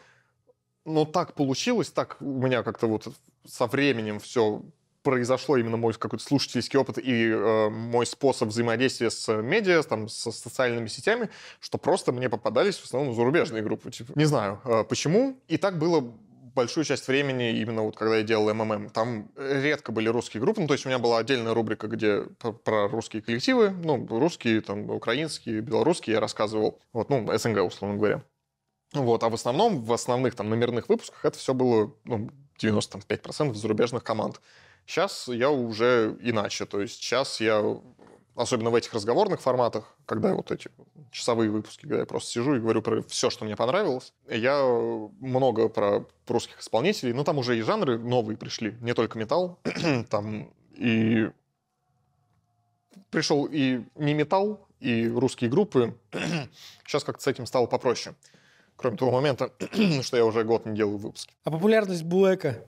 Speaker 2: но так получилось, так у меня как-то вот со временем все произошло именно мой какой-то слушательский опыт и э, мой способ взаимодействия с э, медиа, там, со социальными сетями, что просто мне попадались в основном зарубежные группы. Типа, не знаю, э, почему. И так было большую часть времени, именно вот когда я делал МММ, там редко были русские группы. Ну, то есть у меня была отдельная рубрика, где про русские коллективы, ну, русские, там, украинские, белорусские я рассказывал. Вот, ну, СНГ, условно говоря. Вот, а в основном, в основных там номерных выпусках это все было, ну, 95% зарубежных команд. Сейчас я уже иначе. То есть сейчас я, особенно в этих разговорных форматах, когда вот эти часовые выпуски, когда я просто сижу и говорю про все, что мне понравилось, я много про русских исполнителей. но ну, там уже и жанры новые пришли, не только металл. там и пришел и не металл, и русские группы. Сейчас как-то с этим стало попроще. Кроме того момента, что я уже год не делаю выпуски.
Speaker 1: А популярность Блэка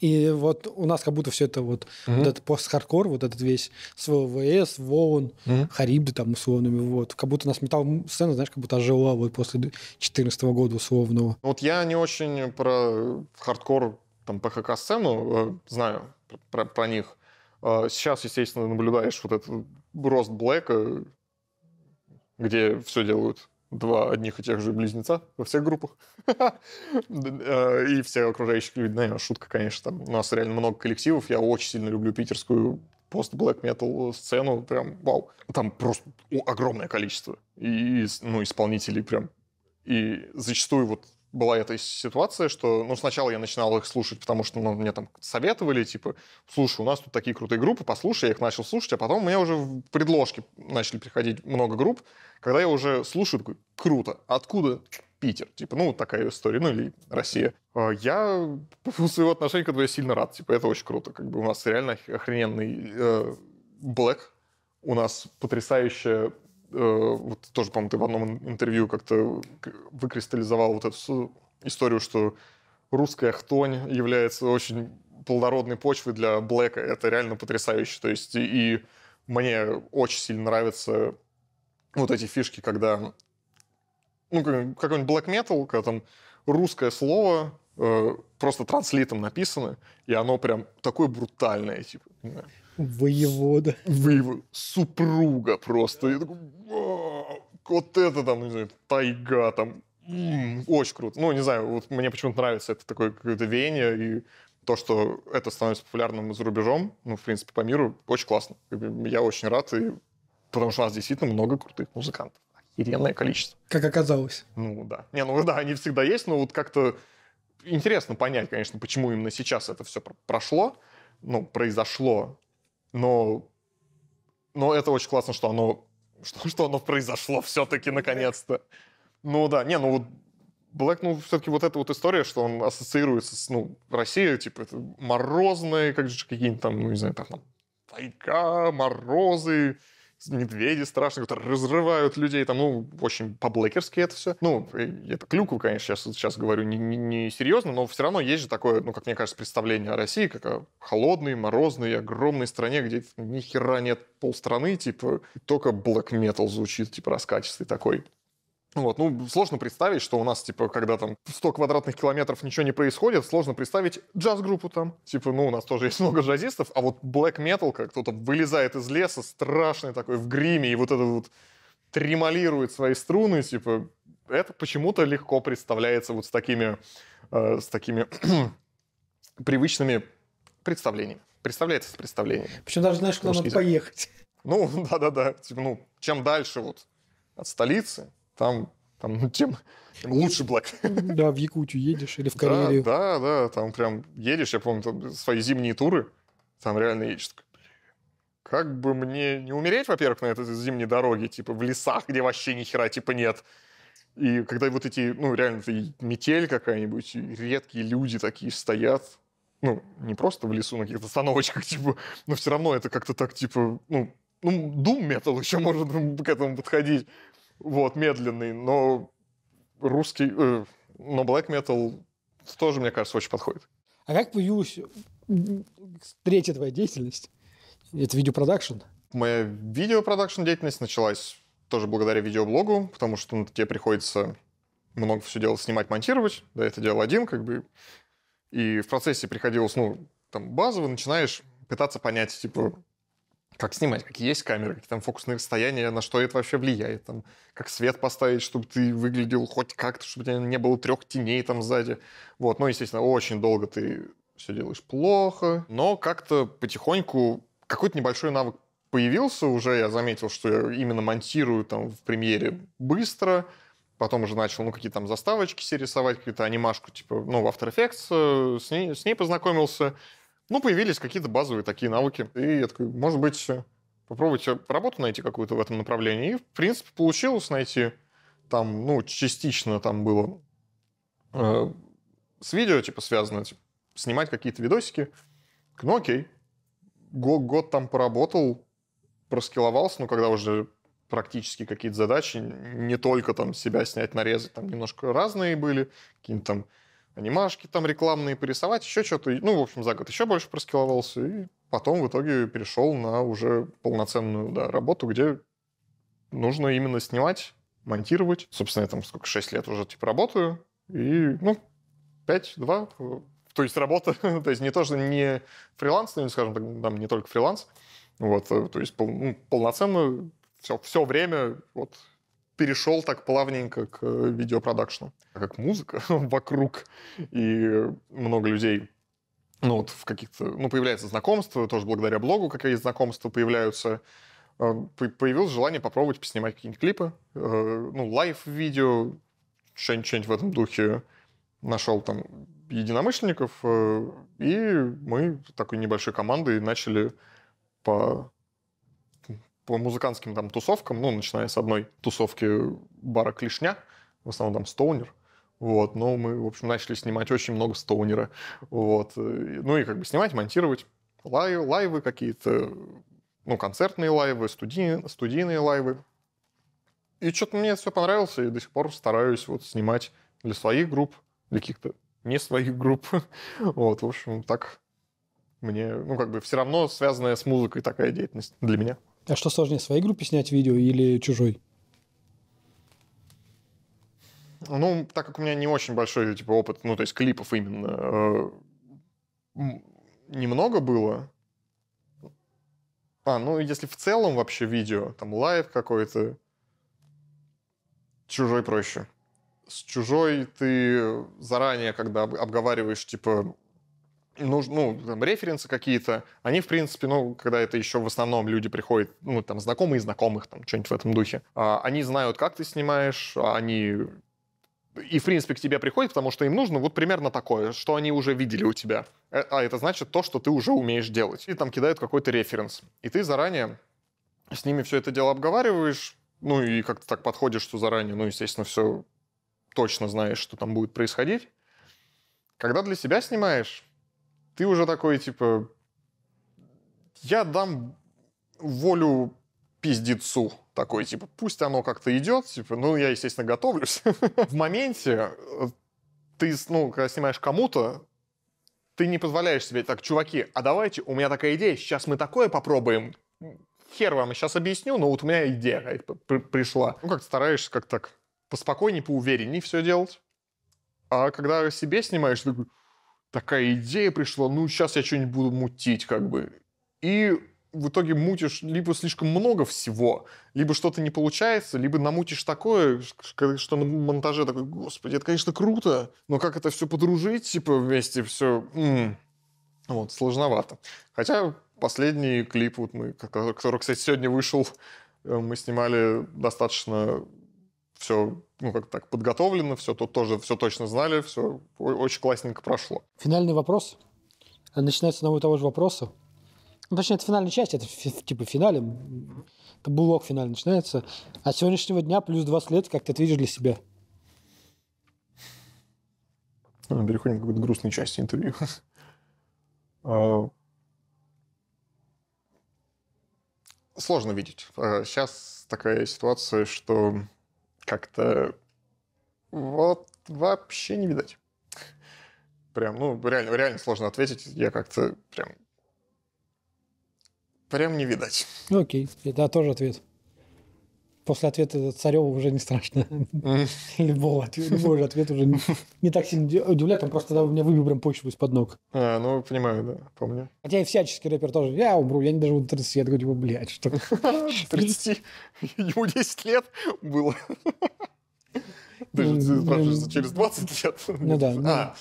Speaker 1: и вот у нас как будто все это вот, mm-hmm. вот этот пост-хардкор, вот этот весь свой ВС, Воун, mm-hmm. Харибды там условными, вот. Как будто у нас метал сцена знаешь, как будто ожила вот после 2014 года условного.
Speaker 2: Ну вот я не очень про э, хардкор, там, ПХК-сцену э, знаю, про, про них. Э, сейчас, естественно, наблюдаешь вот этот э, рост Блэка, где все делают два одних и тех же близнеца во всех группах. Э, и все окружающие люди, наверное, шутка, конечно. Там у нас реально много коллективов. Я очень сильно люблю питерскую пост-блэк метал сцену. Прям вау. Там просто огромное количество. И, ну, исполнителей прям. И зачастую вот была эта ситуация, что, ну, сначала я начинал их слушать, потому что, ну, мне там советовали, типа, слушай, у нас тут такие крутые группы, послушай, я их начал слушать, а потом у меня уже в предложке начали приходить много групп, когда я уже слушаю, такой, круто, откуда Питер? Типа, ну, такая история, ну, или Россия. А я по своего отношения к этому сильно рад, типа, это очень круто, как бы у нас реально охрененный э, Блэк, у нас потрясающая Э, вот тоже, по-моему, ты в одном интервью как-то выкристаллизовал вот эту историю, что русская хтонь является очень плодородной почвой для Блэка. Это реально потрясающе. То есть и мне очень сильно нравятся вот эти фишки, когда ну, какой-нибудь black metal, когда там русское слово э, просто транслитом написано, и оно прям такое брутальное, типа. Воевода. Воевода. Супруга просто. Я такой, вот это там, не знаю, тайга там. М-м, очень круто. Ну, не знаю, вот мне почему-то нравится это такое какое-то веяние и то, что это становится популярным за рубежом, ну, в принципе, по миру, очень классно. Я очень рад, и... потому что у нас действительно много крутых музыкантов. Охеренное количество.
Speaker 1: Как оказалось. Ну, да.
Speaker 2: Не, ну, да, они всегда есть, но вот как-то интересно понять, конечно, почему именно сейчас это все прошло, ну, произошло, но, но это очень классно, что оно, что, что оно произошло все-таки наконец-то. Ну да, не, ну Блэк, ну, все-таки вот эта вот история, что он ассоциируется с, ну, Россией, типа, это морозные, как же какие-нибудь там, ну, не знаю, там, тайка морозы, медведи страшные, которые разрывают людей, там, ну, очень по-блэкерски это все. Ну, это клюку, конечно, сейчас сейчас говорю не, не, не серьезно, но все равно есть же такое, ну, как мне кажется, представление о России, как о холодной, морозной, огромной стране, где ни хера нет полстраны, типа, только блэк-метал звучит, типа, раскачистый такой. Вот, ну, сложно представить, что у нас, типа, когда там 100 квадратных километров ничего не происходит, сложно представить джаз-группу там. Типа, ну, у нас тоже есть много джазистов, а вот black metal, как кто-то вылезает из леса, страшный такой, в гриме, и вот это вот тремолирует свои струны, типа, это почему-то легко представляется вот с такими, э, с такими привычными представлениями. Представляется с представлениями.
Speaker 1: Причем даже знаешь, куда надо
Speaker 2: поехать. Ну, да-да-да. Типа, ну, чем дальше вот от столицы, там, там ну тем лучше Блэк. Да, в Якутию едешь или в Карелию. Да, да, да, там прям едешь, я помню, там свои зимние туры, там реально едешь. Как бы мне не умереть, во-первых, на этой зимней дороге, типа в лесах, где вообще ни хера типа нет. И когда вот эти, ну, реально, метель какая-нибудь, редкие люди такие стоят, ну, не просто в лесу на каких-то остановочках, типа, но все равно это как-то так, типа, ну, ну, дум метал еще можно к этому подходить. Вот, медленный, но русский... Э, но black metal тоже, мне кажется, очень подходит.
Speaker 1: А как появилась третья твоя деятельность? Это видеопродакшн?
Speaker 2: Моя видеопродакшн деятельность началась тоже благодаря видеоблогу, потому что ну, тебе приходится много все делать, снимать, монтировать. Да, это делал один, как бы. И в процессе приходилось, ну, там, базово начинаешь пытаться понять, типа, как снимать, какие есть камеры, какие там фокусные расстояния, на что это вообще влияет, там, как свет поставить, чтобы ты выглядел хоть как-то, чтобы у тебя не было трех теней там сзади. Вот, ну, естественно, очень долго ты все делаешь плохо, но как-то потихоньку какой-то небольшой навык появился уже, я заметил, что я именно монтирую там в премьере быстро, потом уже начал, ну, какие-то там заставочки себе рисовать, какую-то анимашку, типа, ну, в After Effects, э, с ней, с ней познакомился, ну, появились какие-то базовые такие навыки. И я такой, может быть, попробуйте работу найти какую-то в этом направлении. И, в принципе, получилось найти там, ну, частично там было э, с видео, типа, связано, типа, снимать какие-то видосики. Ну, окей. Год, год там поработал, проскиловался, ну, когда уже практически какие-то задачи, не только там себя снять, нарезать, там немножко разные были, какие-то там анимашки там рекламные порисовать, еще что-то. Ну, в общем, за год еще больше проскиловался, и потом в итоге перешел на уже полноценную да, работу, где нужно именно снимать, монтировать. Собственно, я там сколько, 6 лет уже типа работаю, и, ну, 5-2, э, то есть работа, то есть не то, не фриланс, ну, скажем так, там не только фриланс, вот, э, то есть пол, ну, полноценно все, все время вот перешел так плавненько к э, видеопродакшну. как музыка вокруг и много людей ну, вот в каких-то... Ну, появляется знакомство, тоже благодаря блогу, как есть знакомства появляются. Э, появилось желание попробовать поснимать какие-нибудь клипы, э, ну, лайв-видео, что-нибудь, что-нибудь в этом духе. Нашел там единомышленников, и мы такой небольшой командой начали по по музыкантским там тусовкам, ну, начиная с одной тусовки бара Клишня, в основном там Стоунер, вот, но мы, в общем, начали снимать очень много Стоунера, вот, э, ну и как бы снимать, монтировать лай, лайвы какие-то, ну, концертные лайвы, студийные, студийные лайвы. И что-то мне все понравилось, и до сих пор стараюсь вот снимать для своих групп, для каких-то не своих групп. вот, в общем, так мне, ну, как бы все равно связанная с музыкой такая деятельность для меня.
Speaker 1: А что сложнее, своей группе снять видео или чужой?
Speaker 2: Ну, так как у меня не очень большой типа, опыт, ну, то есть клипов именно, э, немного было. А, ну, если в целом вообще видео, там, лайв какой-то, чужой проще. С чужой ты заранее, когда обговариваешь, типа, нужно, ну, там, референсы какие-то, они, в принципе, ну, когда это еще в основном люди приходят, ну, там, знакомые знакомых, там, что-нибудь в этом духе, а, они знают, как ты снимаешь, а они и, в принципе, к тебе приходят, потому что им нужно вот примерно такое, что они уже видели у тебя. Э, а это значит то, что ты уже умеешь делать. И там кидают какой-то референс. И ты заранее с ними все это дело обговариваешь, ну и как-то так подходишь, что заранее, ну, естественно, все точно знаешь, что там будет происходить. Когда для себя снимаешь, ты уже такой, типа, я дам волю пиздецу такой, типа, пусть оно как-то идет, типа, ну, я, естественно, готовлюсь. В моменте э, ты, ну, когда снимаешь кому-то, ты не позволяешь себе, так, чуваки, а давайте, у меня такая идея, сейчас мы такое попробуем, хер вам, сейчас объясню, но вот у меня идея пришла. Ну, как стараешься как так поспокойнее, поувереннее все делать. А когда себе снимаешь, ты такой, такая идея пришла, ну, сейчас я что-нибудь буду мутить, как бы. И в итоге мутишь либо слишком много всего, либо что-то не получается, либо намутишь такое, что на монтаже такой, господи, это, конечно, круто, но как это все подружить, типа, вместе все, м-м, вот, сложновато. Хотя последний клип, вот мы, который, кстати, сегодня вышел, э, мы снимали достаточно все ну, как так подготовлено, все тут тоже все точно знали, все очень классненько прошло.
Speaker 1: Финальный вопрос. Э, начинается одного и того же вопроса. Ну, точнее, это финальная часть, это типа финале, это блок финальный начинается. А сегодняшнего дня плюс 20 лет, как ты это видишь для себя?
Speaker 2: Ну, переходим к какой-то грустной части интервью. А, Сложно видеть. Сейчас а, такая ситуация, что как-то вот вообще не видать. Прям, ну, реально, реально сложно ответить. Я как-то прям... Прям не видать.
Speaker 1: Ну, окей, это тоже ответ после ответа Царева уже не страшно. Любого ответа, любой же ответ уже не так сильно удивляет, он просто у меня выбил прям почву из-под ног.
Speaker 2: А, ну, понимаю, да, помню.
Speaker 1: Хотя и всяческий рэпер тоже, я умру, я не доживу до 30, я такой, типа, блядь, что? 30? Ему 10 лет было.
Speaker 2: Ты же ну, через
Speaker 1: 20 лет? Ну да. Ну, а.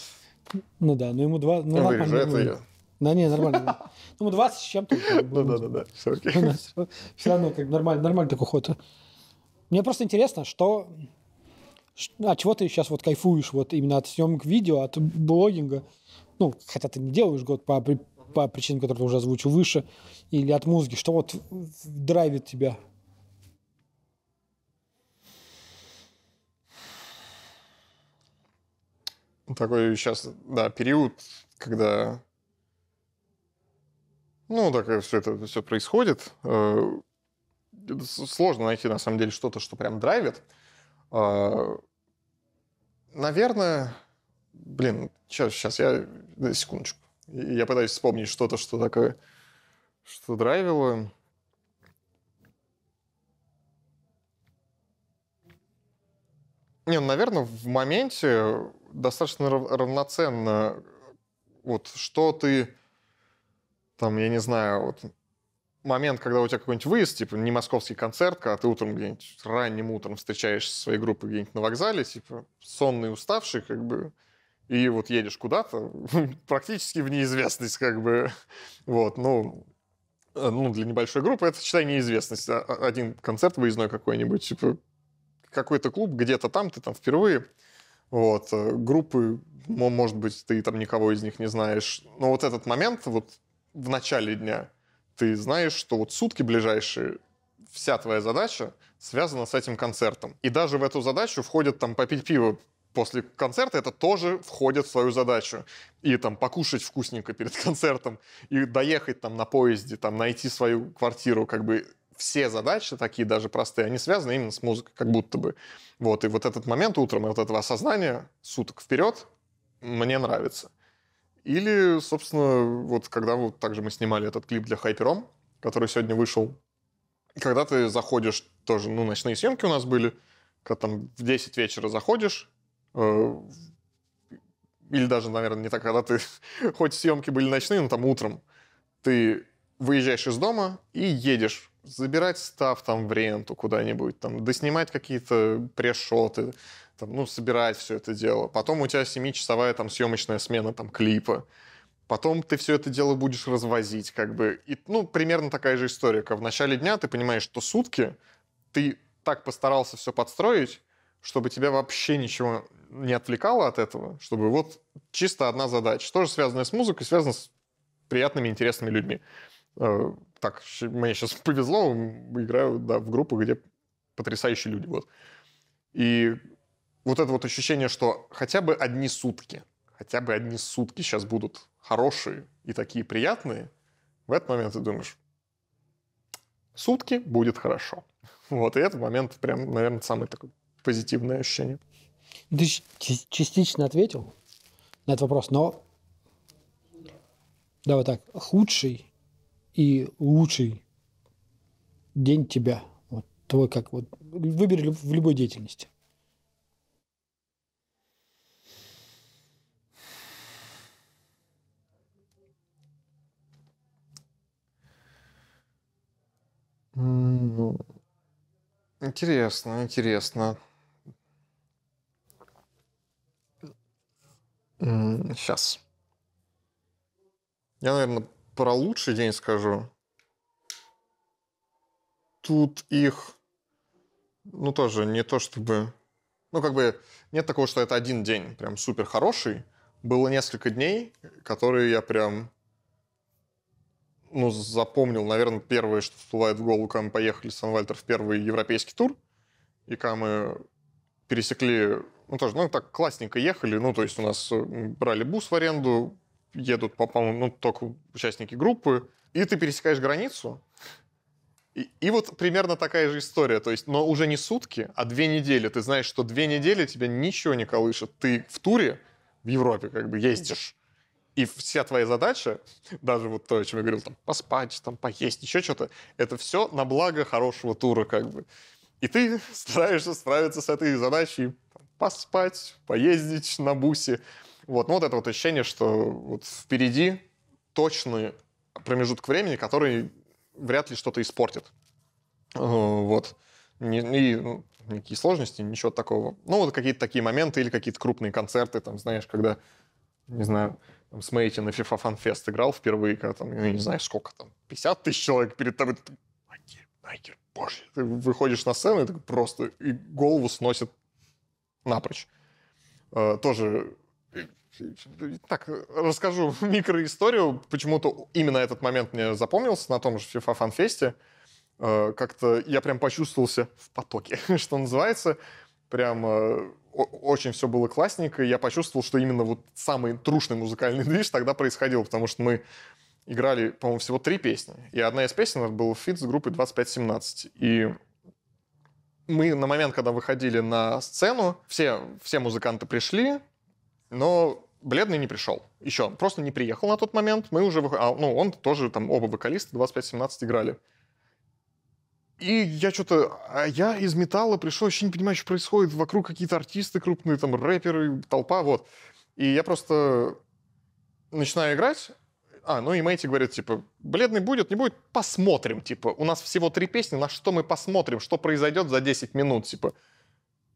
Speaker 1: ну да, но ему два... Ну, Вырежает ну, ее. Да не, нормально. Ну, мы 20 с чем-то. Ну
Speaker 2: Да-да-да, типа. все окей.
Speaker 1: Все равно как нормально, нормально такой ход. Мне просто интересно, что... А чего ты сейчас вот кайфуешь вот именно от съемок видео, от блогинга? Ну, хотя ты не делаешь год по, по причинам, которые ты уже озвучил выше, или от музыки, что вот драйвит тебя?
Speaker 2: Такой сейчас, да, период, когда ну, так все это все происходит. Э, сложно найти, на самом деле, что-то, что прям драйвит. А, наверное, блин, сейчас, сейчас я, секундочку. Я пытаюсь вспомнить что-то, что такое, что драйвило. Не, ну, наверное, в моменте достаточно равноценно вот что ты там, я не знаю, вот момент, когда у тебя какой-нибудь выезд, типа не московский концерт, когда ты утром где-нибудь, ранним утром встречаешься своей группы где-нибудь на вокзале, типа сонный, уставший, как бы, и вот едешь куда-то, практически в неизвестность, как бы, вот, ну, э, ну, для небольшой группы это, считай, неизвестность. А, а, один концерт выездной какой-нибудь, типа, какой-то клуб, где-то там, ты там впервые, вот, э, группы, может быть, ты там никого из них не знаешь, но вот этот момент вот в начале дня – ты знаешь, что вот сутки ближайшие вся твоя задача связана с этим концертом. И даже в эту задачу входит там попить пиво после концерта, это тоже входит в свою задачу. И там покушать вкусненько перед концертом, и доехать там на поезде, там найти свою квартиру, как бы все задачи, такие даже простые, они связаны именно с музыкой, как будто бы. Вот, и вот этот момент утром, и вот этого осознания суток вперед, мне нравится. Или, собственно, вот когда вот также мы снимали этот клип для Hyperom, который сегодня вышел, когда ты заходишь тоже, ну, ночные съемки у нас были, когда там в 10 вечера заходишь, э, или даже, наверное, не так, когда ты, хоть съемки были ночные, но там утром, ты выезжаешь из дома и едешь забирать став там в ренту куда-нибудь, там, доснимать какие-то пресс-шоты, там, ну, собирать все это дело. Потом у тебя 7-часовая там съемочная смена там клипа. Потом ты все это дело будешь развозить, как бы. И, ну, примерно такая же история. Как в начале дня ты понимаешь, что сутки ты так постарался все подстроить, чтобы тебя вообще ничего не отвлекало от этого, чтобы вот чисто одна задача, тоже связанная с музыкой, связана с приятными, интересными людьми. Э, так, мне сейчас повезло, играю да, в группу, где потрясающие люди. Вот. И вот это вот ощущение, что хотя бы одни сутки, хотя бы одни сутки сейчас будут хорошие и такие приятные, в этот момент ты думаешь, сутки будет хорошо. Вот, и этот момент прям, наверное, самое такое позитивное ощущение.
Speaker 1: Ты частично ответил на этот вопрос, но да вот так, худший и лучший день тебя, вот твой как, вот выбери в любой деятельности –
Speaker 2: Ну. Интересно, интересно. Сейчас. Я, наверное, про лучший день скажу. Тут их, ну, тоже не то чтобы... Ну, как бы нет такого, что это один день прям супер хороший. Было несколько дней, которые я прям ну, запомнил, наверное, первое, что всплывает в голову, когда мы поехали с Анвальтер в первый европейский тур, и когда мы пересекли, ну, тоже, ну, так классненько ехали, ну, то есть у нас э, брали бус в аренду, едут, по-моему, ну, только участники группы, и ты пересекаешь границу, и, и вот примерно такая же история, то есть, но уже не сутки, а две недели. Ты знаешь, что две недели тебя ничего не колышет. Ты в туре в Европе как бы ездишь, и вся твоя задача, даже вот то, о чем я говорил, там, поспать, там, поесть, еще что-то, это все на благо хорошего тура, как бы. И ты стараешься справиться с этой задачей, там, поспать, поездить на бусе. Вот, ну, вот это вот ощущение, что вот впереди точный промежуток времени, который вряд ли что-то испортит. Э, вот. И ну, никакие сложности, ничего такого. Ну, вот какие-то такие моменты или какие-то крупные концерты, там, знаешь, когда, не знаю, Смотрите, на FIFA Fan Fest играл впервые, когда там, я не знаю, сколько там, 50 тысяч человек перед тобой. Ты, нахер, нахер, боже. Ты выходишь на сцену, и так просто и голову сносит напрочь. Э, тоже э, так, расскажу микроисторию. Почему-то именно этот момент мне запомнился на том же FIFA Fan Fest. Э, как-то я прям почувствовался в потоке, что называется прям э, очень все было классненько. Я почувствовал, что именно вот самый трушный музыкальный движ тогда происходил, потому что мы играли, по-моему, всего три песни. И одна из песен была был фит с группой 2517. И мы на момент, когда выходили на сцену, все, все музыканты пришли, но Бледный не пришел. Еще. Просто не приехал на тот момент. Мы уже... Выход... А, ну, он тоже, там, оба вокалиста 25-17 играли. И я что-то... А я из металла пришел, вообще не понимаю, что происходит. Вокруг какие-то артисты крупные, там, рэперы, толпа, вот. И я просто начинаю играть. А, ну и Мэйти говорит, типа, бледный будет, не будет, посмотрим, типа. У нас всего три песни, на что мы посмотрим, что произойдет за 10 минут, типа.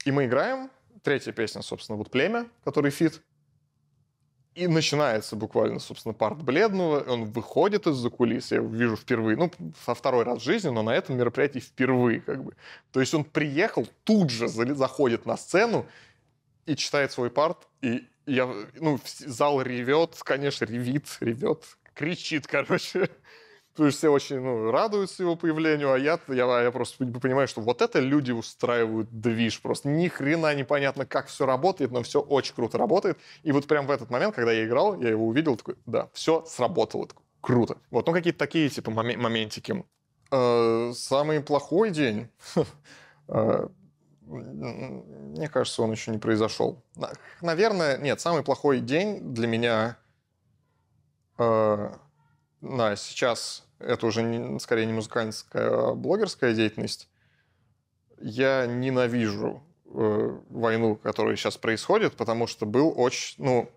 Speaker 2: И мы играем. Третья песня, собственно, вот «Племя», который фит. И начинается буквально, собственно, парт бледного. Он выходит из-за кулис. Я вижу впервые, ну, со второй раз в жизни, но на этом мероприятии впервые, как бы. То есть он приехал, тут же заходит на сцену и читает свой парт. И я, ну, зал ревет, конечно, ревит, ревет, кричит, короче. То есть все очень ну, радуются его появлению, а я, я, я просто понимаю, что вот это люди устраивают движ. Просто ни хрена непонятно, как все работает, но все очень круто работает. И вот прям в этот момент, когда я играл, я его увидел, такой, да, все сработало. Такой, круто. Вот, ну какие-то такие типа мом- моментики. Э, самый плохой день... Э, мне кажется, он еще не произошел. Наверное, нет, самый плохой день для меня э, да, сейчас это уже не, скорее не музыкальская, а блогерская деятельность. Я ненавижу э, войну, которая сейчас происходит, потому что был очень, ну,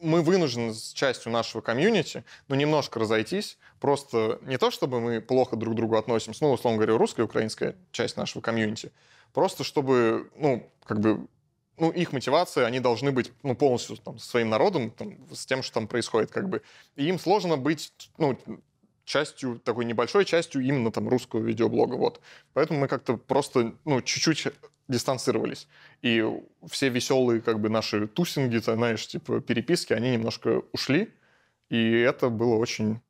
Speaker 2: мы вынуждены с частью нашего комьюнити, ну, немножко разойтись. Просто не то, чтобы мы плохо друг к другу относимся, ну, условно говоря, русская и украинская часть нашего комьюнити. Просто чтобы, ну, как бы ну, их мотивация, они должны быть ну, полностью там, своим народом, там, с тем, что там происходит, как бы. И им сложно быть, ну, частью, такой небольшой частью именно там русского видеоблога, вот. Поэтому мы как-то просто, ну, чуть-чуть дистанцировались. И все веселые, как бы, наши тусинги, -то, знаешь, типа, переписки, они немножко ушли, и это было очень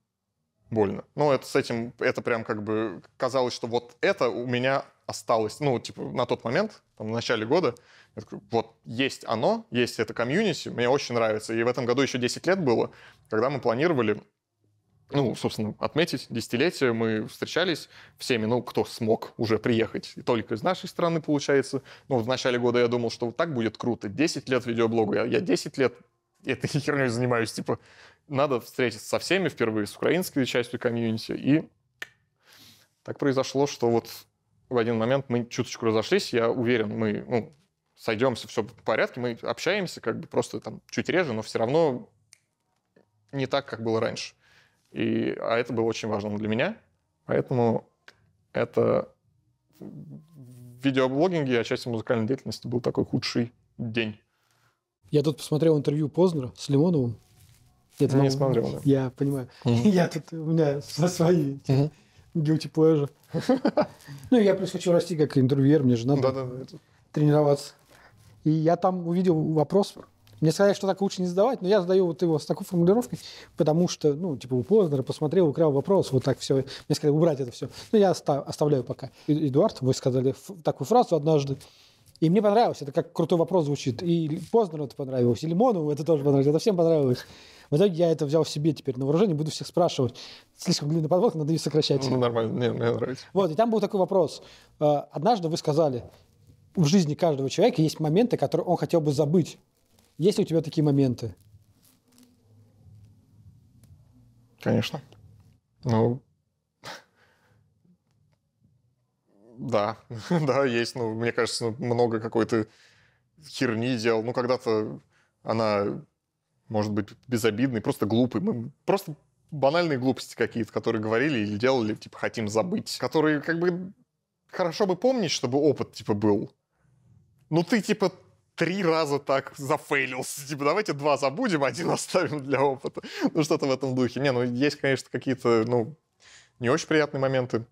Speaker 2: больно. Ну, это с этим, это прям как бы казалось, что вот это у меня осталось, ну, типа, на тот момент, там, в начале года, я такой, вот есть оно, есть это комьюнити, мне очень нравится. И в этом году еще 10 лет было, когда мы планировали ну, собственно, отметить десятилетие. Мы встречались всеми, ну, кто смог уже приехать. И только из нашей страны, получается. Ну, в начале года я думал, что вот так будет круто. 10 лет видеоблога. Я 10 лет этой херней занимаюсь. Типа, надо встретиться со всеми впервые, с украинской частью комьюнити. И так произошло, что вот в один момент мы чуточку разошлись. Я уверен, мы, ну, сойдемся, все в порядке, мы общаемся, как бы просто там чуть реже, но все равно не так, как было раньше. И, а это было очень важно для меня, поэтому это в видеоблогинге, а части музыкальной деятельности был такой худший день. Я тут посмотрел интервью Познера с
Speaker 1: Лимоновым. Я не смотрел, да. Я понимаю. Mm-hmm. Я тут, у меня со свои mm-hmm. guilty pleasure. ну, я плюс хочу расти как интервьюер, мне же надо тренироваться. И я там увидел вопрос, мне сказали, что так лучше не задавать, но я задаю вот его с такой формулировкой, потому что, ну, типа, у Познера посмотрел, украл вопрос, вот так все. Мне сказали убрать это все. но ну, я оставляю пока. И, Эдуард, вы сказали такую фразу однажды, и мне понравилось, это как крутой вопрос звучит. И Познеру это понравилось, и Лимону это тоже понравилось, это всем понравилось. В итоге я это взял себе теперь на вооружение, буду всех спрашивать. Слишком длинный подвох, надо ее сокращать. Ну, нормально, мне, мне нравится. Вот, и там был такой вопрос. Э, однажды вы сказали, в жизни каждого человека есть моменты, которые он хотел бы забыть. Есть ли у тебя такие моменты?
Speaker 2: Конечно. Ну, да, да, есть. Ну, мне кажется, ну, много какой-то херни делал. Ну, когда-то она может быть безобидной, просто глупой. Мы просто банальные глупости какие-то, которые говорили или делали, типа, хотим забыть. Которые как бы хорошо бы помнить, чтобы опыт, типа, был ну ты типа три раза так зафейлился. Типа, давайте два забудем, один оставим для опыта. Ну, что-то в этом духе. Не, ну, есть, конечно, какие-то, ну, не очень приятные моменты.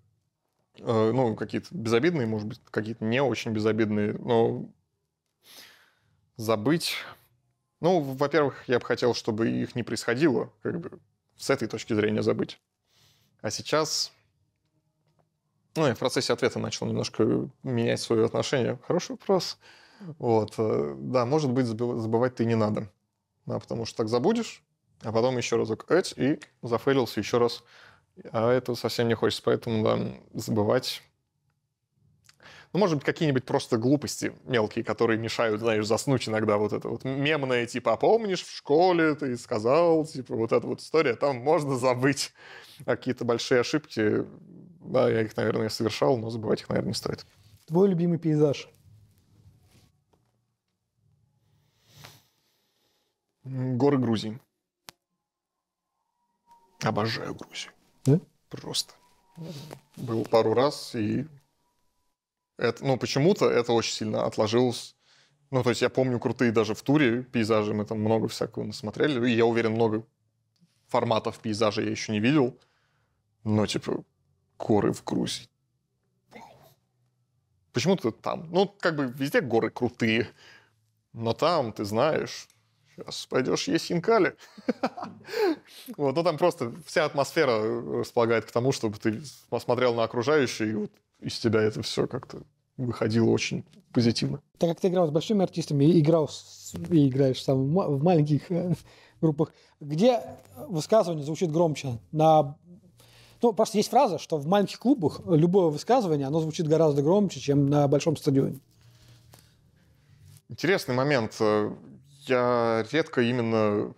Speaker 2: Э, ну, какие-то безобидные, может быть, какие-то не очень безобидные. Но забыть... Ну, во-первых, я бы хотел, чтобы их не происходило, как бы, с этой точки зрения забыть. А сейчас ну, я в процессе ответа начал немножко э, менять свое отношение. Хороший вопрос. Вот. Э, да, может быть, забывать ты не надо. Да, потому что так забудешь, а потом еще разок эть и зафейлился еще раз. А этого совсем не хочется, поэтому, да, забывать. Ну, может быть, какие-нибудь просто глупости мелкие, которые мешают, знаешь, заснуть иногда вот это вот мемное, типа, «А помнишь, в школе ты сказал, типа, вот эта вот история, там можно забыть. А какие-то большие ошибки да, я их, наверное, совершал, но забывать их, наверное,
Speaker 1: не стоит. Твой любимый пейзаж?
Speaker 2: Горы Грузии. Обожаю Грузию. Да? Просто. Был пару раз, и это, ну, почему-то это очень сильно отложилось. Ну, то есть я помню крутые даже в туре пейзажи, мы там много всякого насмотрели. И я уверен, много форматов пейзажа я еще не видел. Но, типа, горы в Грузии. Почему-то там. Ну, как бы везде горы крутые. Но там, ты знаешь, сейчас пойдешь есть хинкали. Вот, ну там просто вся атмосфера располагает к тому, чтобы ты посмотрел на окружающие и вот из тебя это все как-то выходило очень позитивно.
Speaker 1: Так как ты играл с большими артистами, играл и играешь сам в маленьких э, группах, где высказывание звучит громче? На ну, просто есть фраза, что в маленьких клубах любое высказывание, оно звучит гораздо громче, чем на большом стадионе.
Speaker 2: Интересный момент. Э, я редко именно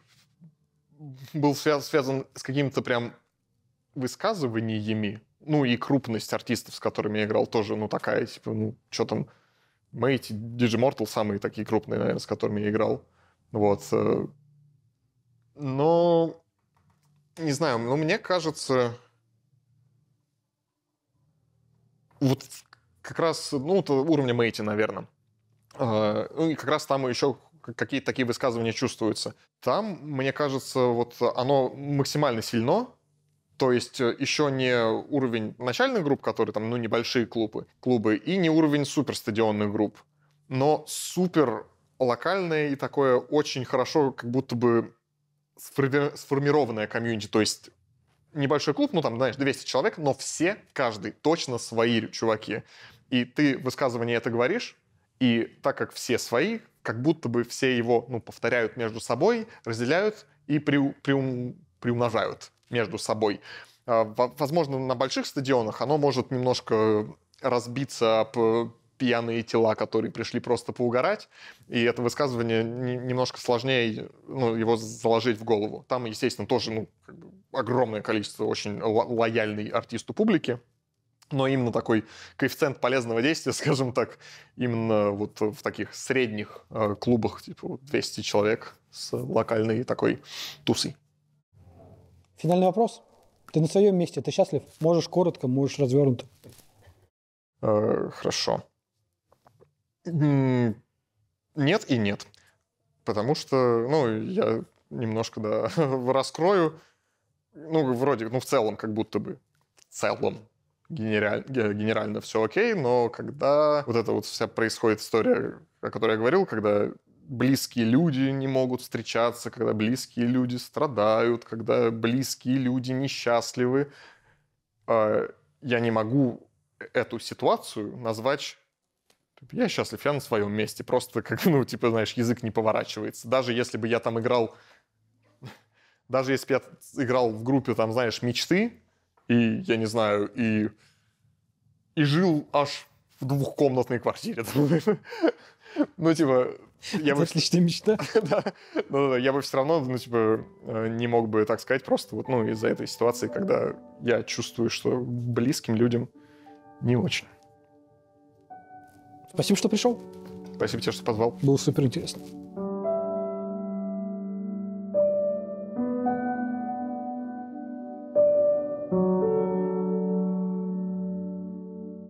Speaker 2: был связ, связан с какими то прям высказываниями. Ну и крупность артистов, с которыми я играл, тоже, ну такая, типа, ну что там, Мэйти, диджимортал самые такие крупные, наверное, с которыми я играл. Вот. Э. Но, не знаю, но ну, мне кажется, вот как раз, ну, это уровня Мэйти, наверное. А, ну, и как раз там еще какие-то такие высказывания чувствуются. Там, мне кажется, вот оно максимально сильно, то есть э, еще не уровень начальных групп, которые там, ну, небольшие клубы, клубы и не уровень суперстадионных групп, но супер локальное и такое очень хорошо как будто бы сформированное комьюнити, то есть небольшой клуб, ну там, знаешь, 200 человек, но все, каждый, точно свои чуваки. И ты высказывание это говоришь, и так как все свои, как будто бы все его, ну, повторяют между собой, разделяют и приу, приум, приумножают между собой. А, возможно, на больших стадионах оно может немножко разбиться э, пьяные тела, которые пришли просто поугарать. И это высказывание немножко сложнее ну, его заложить в голову. Там, естественно, тоже ну, как бы огромное количество очень ло- лояльной артисту публики. Но именно такой коэффициент полезного действия, скажем так, именно вот в таких средних э, клубах, типа 200 человек с локальной такой тусой.
Speaker 1: Финальный вопрос. Ты на своем месте, ты счастлив? Можешь коротко, можешь развернуто.
Speaker 2: Э, хорошо. Нет и нет. Потому что, ну, я немножко, да, раскрою. Ну, вроде, ну, в целом, как будто бы. В целом. Генераль, генерально все окей, но когда вот эта вот вся происходит история, о которой я говорил, когда близкие люди не могут встречаться, когда близкие люди страдают, когда близкие люди несчастливы, э, я не могу эту ситуацию назвать Типа, я счастлив, я на своем месте. Просто как, ну, типа, знаешь, язык не поворачивается. Даже если бы я там играл... Даже если бы я играл в группе, там, знаешь, мечты, и, я не знаю, и... И жил аж в двухкомнатной квартире. Ну, типа, я бы... Отличная мечта. да, ну, да, да, я бы все равно, ну, типа, э, не мог бы так сказать просто вот, ну, из-за этой ситуации, когда я чувствую, что близким людям не очень. Спасибо, что пришел. Спасибо тебе, что позвал. Было супер интересно.